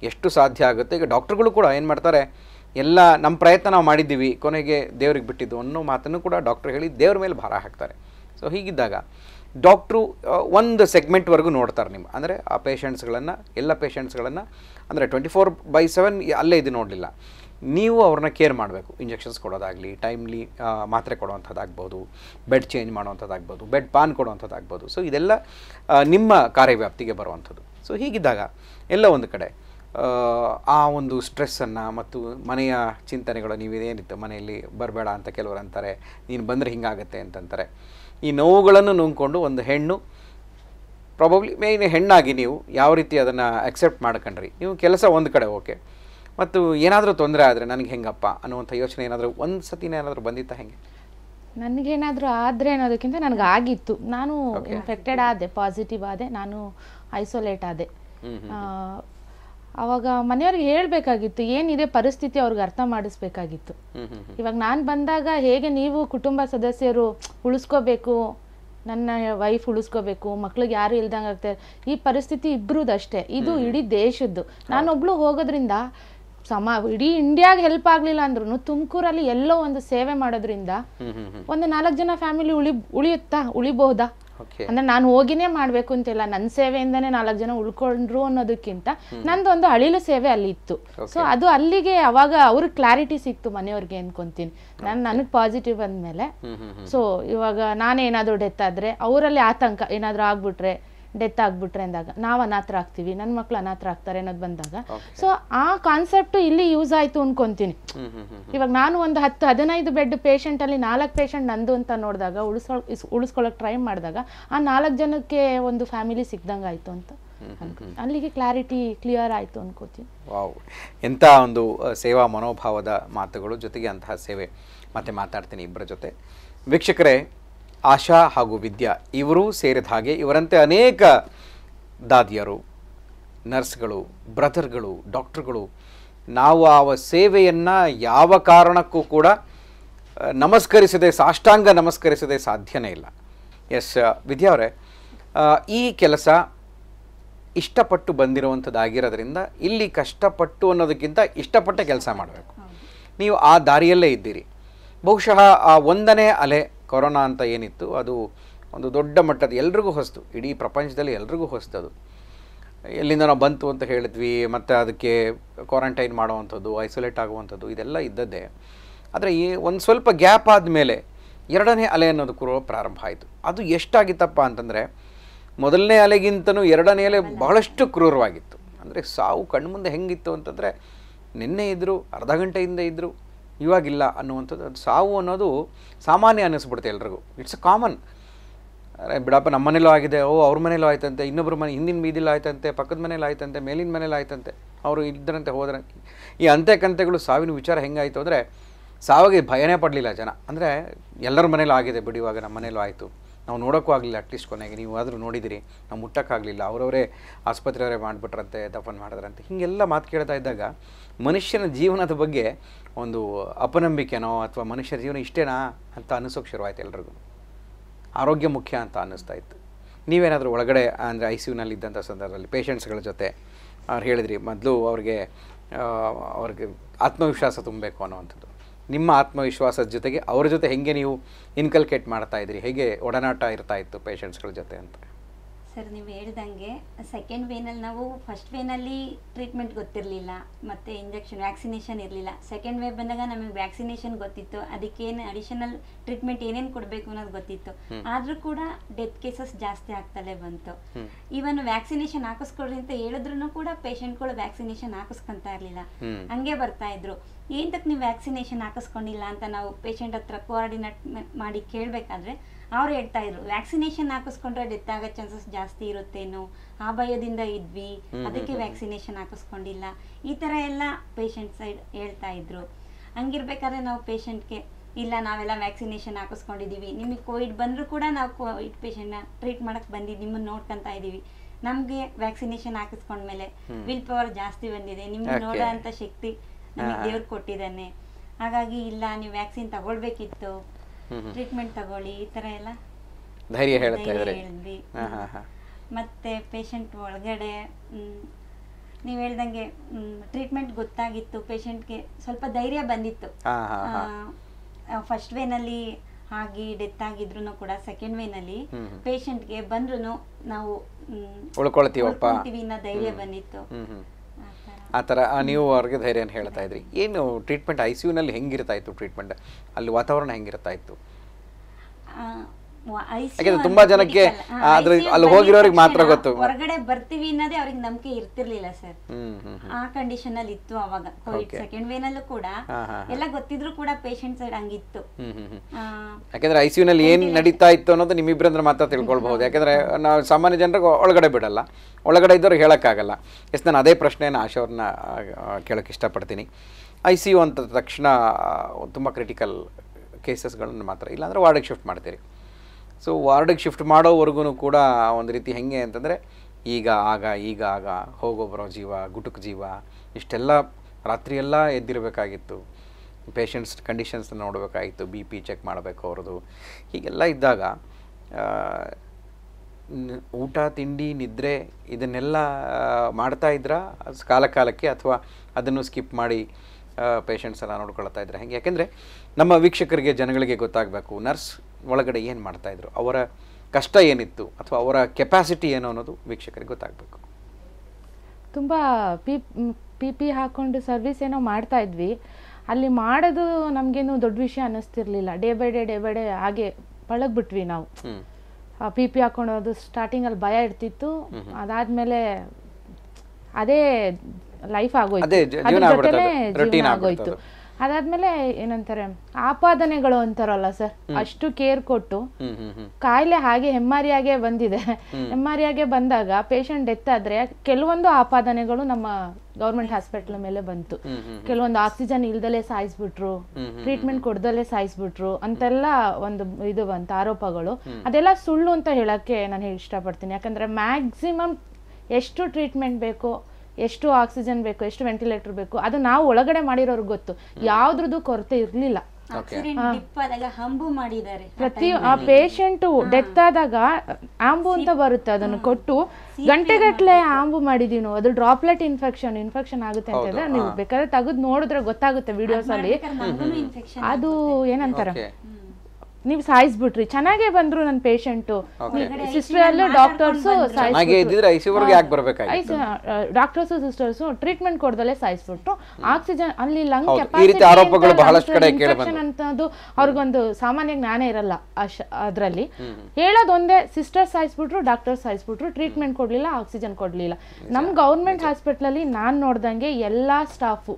ಎಷ್ಟು ಸಾಧ್ಯ ಆಗುತ್ತೆ ಈಗ ಡಾಕ್ಟ್ರುಗಳು ಕೂಡ ಏನು ಮಾಡ್ತಾರೆ ಎಲ್ಲ ನಮ್ಮ ಪ್ರಯತ್ನ ನಾವು ಮಾಡಿದ್ದೀವಿ ಕೊನೆಗೆ ದೇವ್ರಿಗೆ ಬಿಟ್ಟಿದ್ದು ಅನ್ನೋ ಮಾತನ್ನು ಕೂಡ ಡಾಕ್ಟ್ರು ಹೇಳಿ ದೇವ್ರ ಮೇಲೆ ಭಾರ ಹಾಕ್ತಾರೆ ಸೊ ಹೀಗಿದ್ದಾಗ ಡಾಕ್ಟ್ರು ಒಂದು ಸೆಗ್ಮೆಂಟ್ವರೆಗೂ ನೋಡ್ತಾರೆ ನಿಮ್ಮ ಅಂದರೆ ಆ ಪೇಷಂಟ್ಸ್ಗಳನ್ನು ಎಲ್ಲ ಪೇಷಂಟ್ಸ್ಗಳನ್ನು ಅಂದರೆ ಟ್ವೆಂಟಿ ಫೋರ್ ಬೈ ಸೆವೆನ್ ಅಲ್ಲೇ ಇದು ನೋಡಲಿಲ್ಲ ನೀವು ಅವ್ರನ್ನ ಕೇರ್ ಮಾಡಬೇಕು ಇಂಜೆಕ್ಷನ್ಸ್ ಕೊಡೋದಾಗಲಿ ಟೈಮ್ಲಿ ಮಾತ್ರೆ ಕೊಡುವಂಥದ್ದಾಗ್ಬೋದು ಬೆಡ್ ಚೇಂಜ್ ಮಾಡುವಂಥದ್ದಾಗ್ಬೋದು ಬೆಡ್ ಪಾನ್ ಕೊಡುವಂಥದ್ದಾಗ್ಬೋದು ಸೊ ಇದೆಲ್ಲ ನಿಮ್ಮ ಕಾರ್ಯವ್ಯಾಪ್ತಿಗೆ ಬರುವಂಥದ್ದು ಸೊ ಹೀಗಿದ್ದಾಗ ಎಲ್ಲ ಒಂದು ಕಡೆ ಆ ಒಂದು ಸ್ಟ್ರೆಸ್ಸನ್ನು ಮತ್ತು ಮನೆಯ ಚಿಂತನೆಗಳು ನೀವು ನೀವೇನಿತ್ತು ಮನೆಯಲ್ಲಿ ಬರಬೇಡ ಅಂತ ಕೆಲವರು ಅಂತಾರೆ ನೀನು ಬಂದರೆ ಹಿಂಗಾಗುತ್ತೆ ಅಂತಂತಾರೆ ಈ ನೋವುಗಳನ್ನು ನುಂಗ್ಕೊಂಡು ಒಂದು ಹೆಣ್ಣು ಪ್ರಾಬಬ್ಲಿ ಮೇನ್ ಹೆಣ್ಣಾಗಿ ನೀವು ಯಾವ ರೀತಿ ಅದನ್ನು ಅಕ್ಸೆಪ್ಟ್ ಮಾಡ್ಕೊಂಡ್ರಿ ನೀವು ಕೆಲಸ ಒಂದು ಕಡೆ ಓಕೆ ಮತ್ತು ಏನಾದರೂ ತೊಂದರೆ ಆದರೆ ನನಗೆ ಹೆಂಗಪ್ಪ ಅನ್ನುವಂಥ ಯೋಚನೆ ಏನಾದರೂ ಒಂದು ಸತಿನ ಏನಾದರೂ ಬಂದಿತ್ತ ಹೆಂಗೆ ನನಗೇನಾದರೂ ಆದರೆ ಅನ್ನೋದಕ್ಕಿಂತ ನನಗೆ ಆಗಿತ್ತು ನಾನು ಇನ್ಫೆಕ್ಟೆಡ್ ಆದೆ ಪಾಸಿಟಿವ್ ಆದೆ ನಾನು ಐಸೋಲೇಟ್ ಆದೆ ಅವಾಗ ಮನೆಯವ್ರಿಗೆ ಹೇಳಬೇಕಾಗಿತ್ತು ಏನಿದೆ ಪರಿಸ್ಥಿತಿ ಅವ್ರಿಗೆ ಅರ್ಥ ಮಾಡಿಸ್ಬೇಕಾಗಿತ್ತು ಇವಾಗ ನಾನು ಬಂದಾಗ ಹೇಗೆ ನೀವು ಕುಟುಂಬ ಸದಸ್ಯರು ಉಳಿಸ್ಕೋಬೇಕು ನನ್ನ ವೈಫ್ ಉಳಿಸ್ಕೋಬೇಕು ಮಕ್ಳಿಗೆ ಯಾರು ಇಲ್ದಂಗೆ ಆಗ್ತಾರೆ ಈ ಪರಿಸ್ಥಿತಿ ಇಬ್ಬರದಷ್ಟೇ ಇದು ಇಡೀ ದೇಶದ್ದು ನಾನೊಬ್ಳು ಹೋಗೋದ್ರಿಂದ ಸಮ ಇಡೀ ಇಂಡಿಯಾಗೆ ಹೆಲ್ಪ್ ಆಗ್ಲಿಲ್ಲ ಅಂದ್ರೂ ತುಮಕೂರಲ್ಲಿ ಎಲ್ಲೋ ಒಂದು ಸೇವೆ ಮಾಡೋದ್ರಿಂದ ಒಂದು ನಾಲ್ಕು ಜನ ಫ್ಯಾಮಿಲಿ ಉಳಿ ಉಳಿಯುತ್ತಾ ಉಳಿಬಹುದಾ ಅಂದ್ರೆ ನಾನು ಹೋಗಿನೇ ಮಾಡ್ಬೇಕು ಇಲ್ಲ ನನ್ನ ಸೇವೆಯಿಂದಾನೇ ನಾಲ್ಕು ಜನ ಉಳ್ಕೊಂಡ್ರು ಅನ್ನೋದಕ್ಕಿಂತ ನಂದೊಂದು ಅಳಿಲು ಸೇವೆ ಅಲ್ಲಿ ಇತ್ತು ಸೊ ಅದು ಅಲ್ಲಿಗೆ ಅವಾಗ ಅವ್ರ ಕ್ಲಾರಿಟಿ ಸಿಕ್ತು ಮನೆಯವ್ರಿಗೆ ಅನ್ಕೊಂತೀನಿ ನಾನು ನನಗೆ ಪಾಸಿಟಿವ್ ಬಂದ್ಮೇಲೆ ಸೊ ಇವಾಗ ನಾನೇನಾದ್ರೂ ಡೆತ್ ಆದ್ರೆ ಅವರಲ್ಲಿ ಆತಂಕ ಏನಾದ್ರೂ ಆಗ್ಬಿಟ್ರೆ ಡೆತ್ ಆಗ್ಬಿಟ್ರೆ ಅಂದಾಗ ನಾವು ಅನಾಥರ ಆಗ್ತೀವಿ ನನ್ನ ಮಕ್ಳು ಅನಾಥರ ಆಗ್ತಾರೆ ಅನ್ನೋದು ಬಂದಾಗ ಸೊ ಆ ಕಾನ್ಸೆಪ್ಟ್ ಇಲ್ಲಿ ಯೂಸ್ ಆಯ್ತು ಅನ್ಕೊಂತೀನಿ ಇವಾಗ ನಾನು ಒಂದು ಹತ್ತು ಹದಿನೈದು ಬೆಡ್ ಅಲ್ಲಿ ನಾಲ್ಕು ಪೇಷಂಟ್ ನಂದು ಅಂತ ನೋಡಿದಾಗ ಉಳಿಸ್ಕೊಳ್ ಉಳಿಸ್ಕೊಳಕ್ ಟ್ರೈ ಮಾಡಿದಾಗ ಆ ನಾಲ್ಕು ಜನಕ್ಕೆ ಒಂದು ಫ್ಯಾಮಿಲಿ ಸಿಗ್ದಂಗೆ ಆಯಿತು ಅಂತ ಅಲ್ಲಿಗೆ ಕ್ಲಾರಿಟಿ ಕ್ಲಿಯರ್ ಆಯ್ತು ಅನ್ಕೋತೀನಿ ವಾವ್ ಎಂಥ ಒಂದು ಸೇವಾ ಮನೋಭಾವದ ಮಾತುಗಳು ಜೊತೆಗೆ ಅಂತಹ ಸೇವೆ ಮತ್ತೆ ಮಾತಾಡ್ತೀನಿ ಇಬ್ಬರ ಜೊತೆ ವೀಕ್ಷಕರೇ ಆಶಾ ಹಾಗೂ ವಿದ್ಯಾ ಇವರು ಸೇರಿದ ಹಾಗೆ ಇವರಂತೆ ಅನೇಕ ದಾದಿಯರು ನರ್ಸ್ಗಳು ಬ್ರದರ್ಗಳು ಡಾಕ್ಟ್ರುಗಳು ನಾವು ಆ ಸೇವೆಯನ್ನು ಯಾವ ಕಾರಣಕ್ಕೂ ಕೂಡ ನಮಸ್ಕರಿಸದೆ ಸಾಷ್ಟಾಂಗ ನಮಸ್ಕರಿಸದೆ ಸಾಧ್ಯನೇ ಇಲ್ಲ ಎಸ್ ವಿದ್ಯಾ ಅವರೇ ಈ ಕೆಲಸ ಇಷ್ಟಪಟ್ಟು ಬಂದಿರುವಂಥದ್ದಾಗಿರೋದ್ರಿಂದ ಇಲ್ಲಿ ಕಷ್ಟಪಟ್ಟು ಅನ್ನೋದಕ್ಕಿಂತ ಇಷ್ಟಪಟ್ಟ ಕೆಲಸ ಮಾಡಬೇಕು ನೀವು ಆ ದಾರಿಯಲ್ಲೇ ಇದ್ದೀರಿ ಬಹುಶಃ ಆ ಒಂದನೇ ಅಲೆ ಕೊರೋನಾ ಅಂತ ಏನಿತ್ತು ಅದು ಒಂದು ದೊಡ್ಡ ಮಟ್ಟದ ಎಲ್ರಿಗೂ ಹೊಸ್ತು ಇಡೀ ಪ್ರಪಂಚದಲ್ಲಿ ಎಲ್ರಿಗೂ ಹೊಸ್ತು ಎಲ್ಲಿಂದ ನಾವು ಬಂತು ಅಂತ ಹೇಳಿದ್ವಿ ಮತ್ತು ಅದಕ್ಕೆ ಕ್ವಾರಂಟೈನ್ ಮಾಡುವಂಥದ್ದು ಐಸೋಲೇಟ್ ಆಗುವಂಥದ್ದು ಇದೆಲ್ಲ ಇದ್ದದ್ದೇ ಆದರೆ ಈ ಒಂದು ಸ್ವಲ್ಪ ಗ್ಯಾಪ್ ಆದಮೇಲೆ ಎರಡನೇ ಅಲೆ ಅನ್ನೋದು ಕೂಡ ಪ್ರಾರಂಭ ಆಯಿತು ಅದು ಎಷ್ಟಾಗಿತ್ತಪ್ಪ ಅಂತಂದರೆ ಮೊದಲನೇ ಅಲೆಗಿಂತನೂ ಎರಡನೇ ಅಲೆ ಬಹಳಷ್ಟು ಕ್ರೂರವಾಗಿತ್ತು ಅಂದರೆ ಸಾವು ಕಣ್ಮುಂದೆ ಹೆಂಗಿತ್ತು ಅಂತಂದರೆ ನಿನ್ನೆ ಇದ್ದರು ಅರ್ಧ ಗಂಟೆಯಿಂದ ಇದ್ದರು ಇವಾಗಿಲ್ಲ ಅನ್ನುವಂಥದ್ದು ಅದು ಸಾವು ಅನ್ನೋದು ಸಾಮಾನ್ಯ ಅನ್ನಿಸ್ಬಿಡುತ್ತೆ ಎಲ್ರಿಗೂ ಇಟ್ಸ್ ಅ ಕಾಮನ್ ಬಿಡಪ್ಪ ನಮ್ಮ ಮನೇಲೂ ಆಗಿದೆ ಓ ಅವ್ರ ಮನೇಲೂ ಆಯ್ತಂತೆ ಇನ್ನೊಬ್ಬರ ಮನೆ ಹಿಂದಿನ ಬೀದಿಲ್ಲ ಆಯ್ತಂತೆ ಪಕ್ಕದ ಮನೇಲಿ ಆಯ್ತಂತೆ ಮೇಲಿನ ಮನೇಲಿ ಆಯ್ತಂತೆ ಅವರು ಇದ್ದರಂತೆ ಹೋದ್ರೆ ಈ ಅಂತೆ ಕಂತೆಗಳು ಸಾವಿನ ವಿಚಾರ ಹೆಂಗಾಯಿತು ಅಂದರೆ ಸಾವಿಗೆ ಭಯನೇ ಪಡಲಿಲ್ಲ ಜನ ಅಂದರೆ ಎಲ್ಲರ ಮನೇಲೂ ಆಗಿದೆ ಬಿಡಿ ಇವಾಗ ನಮ್ಮ ಮನೇಲೂ ಆಯಿತು ನಾವು ನೋಡೋಕ್ಕೂ ಆಗಲಿಲ್ಲ ಅಟ್ಲೀಸ್ಟ್ ಕೊನೆಗೆ ನೀವು ಆದರೂ ನೋಡಿದಿರಿ ನಾವು ಮುಟ್ಟಕ್ಕಾಗಲಿಲ್ಲ ಅವರವರೇ ಆಸ್ಪತ್ರೆಯವರೇ ಮಾಡಿಬಿಟ್ರಂತೆ ದಫನ್ ಮಾಡಿದ್ರಂತೆ ಹೀಗೆಲ್ಲ ಮಾತು ಕೇಳ್ತಾ ಇದ್ದಾಗ ಮನುಷ್ಯನ ಜೀವನದ ಬಗ್ಗೆ ಒಂದು ಅಪನಂಬಿಕೆನೋ ಅಥವಾ ಮನುಷ್ಯರ ಜೀವನ ಇಷ್ಟೇನಾ ಅಂತ ಅನ್ನಿಸೋಕೆ ಶುರುವಾಯಿತು ಎಲ್ರಿಗೂ ಆರೋಗ್ಯ ಮುಖ್ಯ ಅಂತ ಅನ್ನಿಸ್ತಾ ಇತ್ತು ನೀವೇನಾದರೂ ಒಳಗಡೆ ಅಂದರೆ ಐ ಸಿ ಯುನಲ್ಲಿ ಇದ್ದಂಥ ಸಂದರ್ಭದಲ್ಲಿ ಪೇಷಂಟ್ಸ್ಗಳ ಜೊತೆ ಅವ್ರು ಹೇಳಿದ್ರಿ ಮೊದಲು ಅವ್ರಿಗೆ ಅವ್ರಿಗೆ ಆತ್ಮವಿಶ್ವಾಸ ತುಂಬಬೇಕು ಅನ್ನೋವಂಥದ್ದು ನಿಮ್ಮ ಆತ್ಮವಿಶ್ವಾಸದ ಜೊತೆಗೆ ಅವ್ರ ಜೊತೆ ಹೇಗೆ ನೀವು ಇನ್ಕಲ್ಕೇಟ್ ಮಾಡ್ತಾ ಇದ್ದೀರಿ ಹೇಗೆ ಒಡನಾಟ ಇರ್ತಾ ಇತ್ತು ಪೇಷಂಟ್ಸ್ಗಳ ಜೊತೆ ಅಂತ ಸರ್ ನೀವು ಹೇಳ್ದಂಗೆ ಸೆಕೆಂಡ್ ವೇನಲ್ಲಿ ನಾವು ಫಸ್ಟ್ ವೇನಲ್ಲಿ ಟ್ರೀಟ್ಮೆಂಟ್ ಗೊತ್ತಿರಲಿಲ್ಲ ಮತ್ತು ಇಂಜೆಕ್ಷನ್ ವ್ಯಾಕ್ಸಿನೇಷನ್ ಇರಲಿಲ್ಲ ಸೆಕೆಂಡ್ ವೇವ್ ಬಂದಾಗ ನಮಗೆ ವ್ಯಾಕ್ಸಿನೇಷನ್ ಗೊತ್ತಿತ್ತು ಅದಕ್ಕೇನು ಅಡಿಷನಲ್ ಟ್ರೀಟ್ಮೆಂಟ್ ಏನೇನು ಕೊಡಬೇಕು ಅನ್ನೋದು ಗೊತ್ತಿತ್ತು ಆದರೂ ಕೂಡ ಡೆತ್ ಕೇಸಸ್ ಜಾಸ್ತಿ ಆಗ್ತಲೇ ಬಂತು ಇವನ್ ವ್ಯಾಕ್ಸಿನೇಷನ್ ಹಾಕಿಸ್ಕೊಡ್ರಿ ಅಂತ ಹೇಳಿದ್ರು ಕೂಡ ಪೇಷಂಟ್ಗಳು ವ್ಯಾಕ್ಸಿನೇಷನ್ ಹಾಕಿಸ್ಕೊಂತ ಇರಲಿಲ್ಲ ಹಂಗೆ ಬರ್ತಾ ಇದ್ರು ಏನ್ ನೀವು ವ್ಯಾಕ್ಸಿನೇಷನ್ ಹಾಕಿಸ್ಕೊಂಡಿಲ್ಲ ಅಂತ ನಾವು ಪೇಷಂಟ್ ಹತ್ರ ಕೋಆರ್ಡಿನೇಟ್ ಮಾಡಿ ಕೇಳಬೇಕಾದ್ರೆ ಅವ್ರು ಹೇಳ್ತಾ ಇದ್ರು ವ್ಯಾಕ್ಸಿನೇಷನ್ ಹಾಕಿಸ್ಕೊಂಡ್ರೆ ಡೆತ್ ಆಗೋ ಚಾನ್ಸಸ್ ಜಾಸ್ತಿ ಇರುತ್ತೇನೋ ಆ ಭಯದಿಂದ ಇದ್ವಿ ಅದಕ್ಕೆ ವ್ಯಾಕ್ಸಿನೇಷನ್ ಹಾಕಿಸ್ಕೊಂಡಿಲ್ಲ ಈ ಥರ ಎಲ್ಲ ಪೇಷಂಟ್ ಸೈಡ್ ಹೇಳ್ತಾ ಇದ್ರು ಹಂಗಿರ್ಬೇಕಾದ್ರೆ ನಾವು ಪೇಷಂಟ್ಗೆ ಇಲ್ಲ ನಾವೆಲ್ಲ ವ್ಯಾಕ್ಸಿನೇಷನ್ ಹಾಕಿಸ್ಕೊಂಡಿದ್ದೀವಿ ನಿಮಗೆ ಕೋವಿಡ್ ಬಂದರೂ ಕೂಡ ನಾವು ಕೋವಿಡ್ ಪೇಷಂಟ್ನ ಟ್ರೀಟ್ ಮಾಡಕ್ಕೆ ಬಂದಿದ್ದು ನಿಮ್ಮನ್ನು ನೋಡ್ಕೊಂತ ಇದ್ದೀವಿ ನಮಗೆ ವ್ಯಾಕ್ಸಿನೇಷನ್ ಮೇಲೆ ವಿಲ್ ಪವರ್ ಜಾಸ್ತಿ ಬಂದಿದೆ ನಿಮ್ಗೆ ನೋಡೋ ಅಂತ ಶಕ್ತಿ ನಮಗೆ ದೇವ್ರು ಕೊಟ್ಟಿದ್ದಾನೆ ಹಾಗಾಗಿ ಇಲ್ಲ ನೀವು ವ್ಯಾಕ್ಸಿನ್ ತಗೊಳ್ಬೇಕಿತ್ತು ಟ್ರೀಟ್ಮೆಂಟ್ ತಗೊಳ್ಳಿ ಈ ತರ ಎಲ್ಲ ಧೈರ್ಯ ಹೇಳ್ತಾ ಹೇಳಿದ್ವಿ ಮತ್ತೆ ಪೇಷಂಟ್ ಒಳಗಡೆ ನೀವು ಹೇಳ್ದಂಗೆ ಟ್ರೀಟ್ಮೆಂಟ್ ಗೊತ್ತಾಗಿತ್ತು ಪೇಷಂಟ್ಗೆ ಸ್ವಲ್ಪ ಧೈರ್ಯ ಬಂದಿತ್ತು ಫಸ್ಟ್ ವೇನಲ್ಲಿ ಆಗಿ ಡೆತ್ ಆಗಿದ್ರು ಕೂಡ ಸೆಕೆಂಡ್ ವೇನಲ್ಲಿ ಪೇಷಂಟ್ಗೆ ಬಂದ್ರು ನಾವು ಉಳ್ಕೊಳ್ತೀವಿ ಧೈರ್ಯ ಬಂದಿತ್ತು ಆ ಥರ ನೀವು ಅವ್ರಿಗೆ ಧೈರ್ಯನ ಹೇಳ್ತಾ ಇದ್ರಿ ಏನು ಟ್ರೀಟ್ಮೆಂಟ್ ಐ ಸಿ ಯುನಲ್ಲಿ ಹೆಂಗಿರ್ತಾ ಇತ್ತು ಟ್ರೀಟ್ಮೆಂಟ್ ಅಲ್ಲಿ ವಾತಾವರಣ ಹೆಂಗಿರ್ತಾ ಇತ್ತು ಯಾಕಂದ್ರೆ ತುಂಬಾ ಜನಕ್ಕೆ ಅಲ್ಲಿ ಹೋಗಿರೋರಿಗೆ ಮಾತ್ರ ಗೊತ್ತು ಹೊರಗಡೆ ಬರ್ತೀವಿ ಅನ್ನೋದೇ ಅವ್ರಿಗೆ ನಂಬಿಕೆ ಇರ್ತಿರ್ಲಿಲ್ಲ ಸರ್ ಆ ಕಂಡೀಷನ್ ಅಲ್ಲಿ ಇತ್ತು ಅವಾಗ ಕೋವಿಡ್ ಸೆಕೆಂಡ್ ವೇವ್ ನಲ್ಲೂ ಕೂಡ ಎಲ್ಲ ಗೊತ್ತಿದ್ರು ಕೂಡ ಪೇಷಂಟ್ ಸೈಡ್ ಹಂಗಿತ್ತು ಯಾಕಂದ್ರೆ ಐಸಿಯು ನಲ್ಲಿ ಏನ್ ನಡೀತಾ ಇತ್ತು ಅನ್ನೋದು ನಿಮ್ಮಿಬ್ಬರಂದ್ರೆ ಮಾತ್ರ ತಿಳ್ಕೊಳ್ಬಹುದು ಯಾಕಂದ್ರೆ ನಾವು ಸಾಮಾನ್ಯ ಜನರಿಗೆ ಒಳಗಡೆ ಬಿಡಲ್ಲ ಒಳಗಡೆ ಇದ್ದವ್ರಿಗೆ ಹೇಳಕ್ಕಾಗಲ್ಲ ಎಸ್ ನಾನು ಅದೇ ಪ್ರಶ್ನೆಯನ್ನು ಆಶವ್ರನ್ನ ಕೇಳಕ್ಕೆ ಇಷ್ಟಪಡ್ತೀನಿ ಐ ಸಿ ಯು ಅಂತ ತಕ್ಷಣ ತುಂಬಾ ಕ್ರಿಟಿಕಲ್ ಕೇಸಸ್ಗಳನ್ನು ಮಾತ್ರ ಇಲ್ಲಾಂದ್ರೆ ವಾರ್ಡಿಗೆ ಶಿಫ್ಟ್ ಮಾಡ್ತೀರಿ ಸೊ ವಾರ್ಡಿಗೆ ಶಿಫ್ಟ್ ಮಾಡೋವರೆಗೂ ಕೂಡ ಒಂದು ರೀತಿ ಹೆಂಗೆ ಅಂತಂದರೆ ಈಗ ಆಗ ಈಗ ಆಗ ಹೋಗೋ ಬರೋ ಜೀವ ಗುಟುಕು ಜೀವ ಇಷ್ಟೆಲ್ಲ ರಾತ್ರಿಯೆಲ್ಲ ಎದ್ದಿರಬೇಕಾಗಿತ್ತು ಪೇಷಂಟ್ಸ್ ಕಂಡೀಷನ್ಸ್ ನೋಡಬೇಕಾಗಿತ್ತು ಬಿ ಪಿ ಚೆಕ್ ಮಾಡಬೇಕು ಅವ್ರದ್ದು ಹೀಗೆಲ್ಲ ಇದ್ದಾಗ ಊಟ ತಿಂಡಿ ನಿದ್ರೆ ಇದನ್ನೆಲ್ಲ ಮಾಡ್ತಾ ಇದ್ರ ಕಾಲ ಕಾಲಕ್ಕೆ ಅಥವಾ ಅದನ್ನು ಸ್ಕಿಪ್ ಮಾಡಿ ಪೇಷಂಟ್ಸ್ ಎಲ್ಲ ನೋಡ್ಕೊಳ್ತಾ ಇದ್ದರೆ ಹೆಂಗೆ ಯಾಕೆಂದರೆ ನಮ್ಮ ವೀಕ್ಷಕರಿಗೆ ಜನಗಳಿಗೆ ಗೊತ್ತಾಗಬೇಕು ನರ್ಸ್ ಒಳಗಡೆ ಏನು ಮಾಡ್ತಾಯಿದ್ರು ಅವರ ಕಷ್ಟ ಏನಿತ್ತು ಅಥವಾ ಅವರ ಕೆಪಾಸಿಟಿ ಏನು ಅನ್ನೋದು ವೀಕ್ಷಕರಿಗೆ ಗೊತ್ತಾಗಬೇಕು ತುಂಬ ಪಿ ಪಿ ಸರ್ವಿಸ್ ಏನೋ ಮಾಡ್ತಾ ಇದ್ವಿ ಅಲ್ಲಿ ಮಾಡೋದು ನಮಗೇನು ದೊಡ್ಡ ವಿಷಯ ಅನ್ನಿಸ್ತಿರ್ಲಿಲ್ಲ day by day day by day ಹಾಗೆ ಪಳಗ್ಬಿಟ್ವಿ ನಾವು ಪಿ ಪಿ ಸ್ಟಾರ್ಟಿಂಗ್ ಸ್ಟಾರ್ಟಿಂಗಲ್ಲಿ ಭಯ ಇರ್ತಿತ್ತು ಅದಾದಮೇಲೆ ಅದೇ ಲೈಫ್ ಆಗೋಯ್ತು ಆಗೋಯ್ತು ಅದಾದ್ಮೇಲೆ ಏನಂತಾರೆ ಆಪಾದನೆಗಳು ಅಂತಾರಲ್ಲ ಸರ್ ಅಷ್ಟು ಕೇರ್ ಕೊಟ್ಟು ಕಾಯಿಲೆ ಹಾಗೆ ಹೆಮ್ಮಾರಿಯಾಗೆ ಬಂದಿದೆ ಹೆಮ್ಮಾರಿಯಾಗೆ ಬಂದಾಗ ಪೇಷಂಟ್ ಡೆತ್ ಆದ್ರೆ ಕೆಲವೊಂದು ಆಪಾದನೆಗಳು ನಮ್ಮ ಗೌರ್ಮೆಂಟ್ ಹಾಸ್ಪಿಟಲ್ ಮೇಲೆ ಬಂತು ಕೆಲವೊಂದು ಆಕ್ಸಿಜನ್ ಇಲ್ದಲೆ ಸಾಯಿಸ್ಬಿಟ್ರು ಟ್ರೀಟ್ಮೆಂಟ್ ಕೊಡ್ದಲೆ ಸಾಯಿಸ್ಬಿಟ್ರು ಅಂತೆಲ್ಲ ಒಂದು ಇದು ಬಂತ ಆರೋಪಗಳು ಅದೆಲ್ಲ ಸುಳ್ಳು ಅಂತ ಹೇಳಕ್ಕೆ ನಾನು ಇಷ್ಟಪಡ್ತೀನಿ ಯಾಕಂದ್ರೆ ಮ್ಯಾಕ್ಸಿಮಮ್ ಎಷ್ಟು ಟ್ರೀಟ್ಮೆಂಟ್ ಬೇಕು ಎಷ್ಟು ಆಕ್ಸಿಜನ್ ಬೇಕು ಎಷ್ಟು ವೆಂಟಿಲೇಟರ್ ಬೇಕು ಅದು ನಾವು ಒಳಗಡೆ ಮಾಡಿರೋರ್ಗೆ ಗೊತ್ತು ಯಾವ್ದ್ರದ್ದು ಕೊರತೆ ಇರಲಿಲ್ಲ ಪ್ರತಿ ಆ ಪೇಷಂಟ್ ಡೆತ್ ಆದಾಗ ಆಂಬು ಅಂತ ಬರುತ್ತೆ ಅದನ್ನು ಕೊಟ್ಟು ಗಂಟೆಗಟ್ಲೆ ಆಂಬು ಮಾಡಿದೀವಿ ಅದು ಡ್ರಾಪ್ಲೆಟ್ ಇನ್ಫೆಕ್ಷನ್ ಇನ್ಫೆಕ್ಷನ್ ಆಗುತ್ತೆ ಅಂತ ಹೇಳಿದ್ರೆ ನೀವು ಬೇಕಾದ್ರೆ ತೆಗೆದು ನೋಡಿದ್ರೆ ಗೊತ್ತಾಗುತ್ತೆ ವಿಡಿಯೋಸ್ ಅಲ್ಲಿ ಅದು ಏನಂತಾರೆ ನೀವು ಸಾಯಿಸ್ಬಿಟ್ರಿ ಚೆನ್ನಾಗೇ ಬಂದ್ರು ನನ್ನ patient sister doctors doctors sisters treatment ಕೊಡ್ದಲ್ಲೇ ಸಾಯಿಸ್ಬಿಟ್ರು ಆಕ್ಸಿಜನ್ ಅಲ್ಲಿ ಲಂಗ್ ಆರೋಪಗಳು ಇನ್ಫೆಕ್ಷನ್ ಅಂತದ್ದು ಅವ್ರಿಗೊಂದು ಸಾಮಾನ್ಯ ಜ್ಞಾನ ಇರಲ್ಲ ಅದ್ರಲ್ಲಿ ಹೇಳೋದೊಂದೇ ಸಿಸ್ಟರ್ ಸಾಯಿಸ್ಬಿಟ್ರು ಡಾಕ್ಟರ್ ಸಾಯಿಸ್ಬಿಟ್ರು ಟ್ರೀಟ್ಮೆಂಟ್ ಕೊಡ್ಲಿಲ್ಲ ಆಕ್ಸಿಜನ್ ಕೊಡ್ಲಿಲ್ಲ ನಮ್ ಗೌರ್ಮೆಂಟ್ ಹಾಸ್ಪಿಟ್ಲಲ್ಲಿ ನಾನ್ ನೋಡ್ದಂಗೆ ಎಲ್ಲಾ ಸ್ಟಾಫು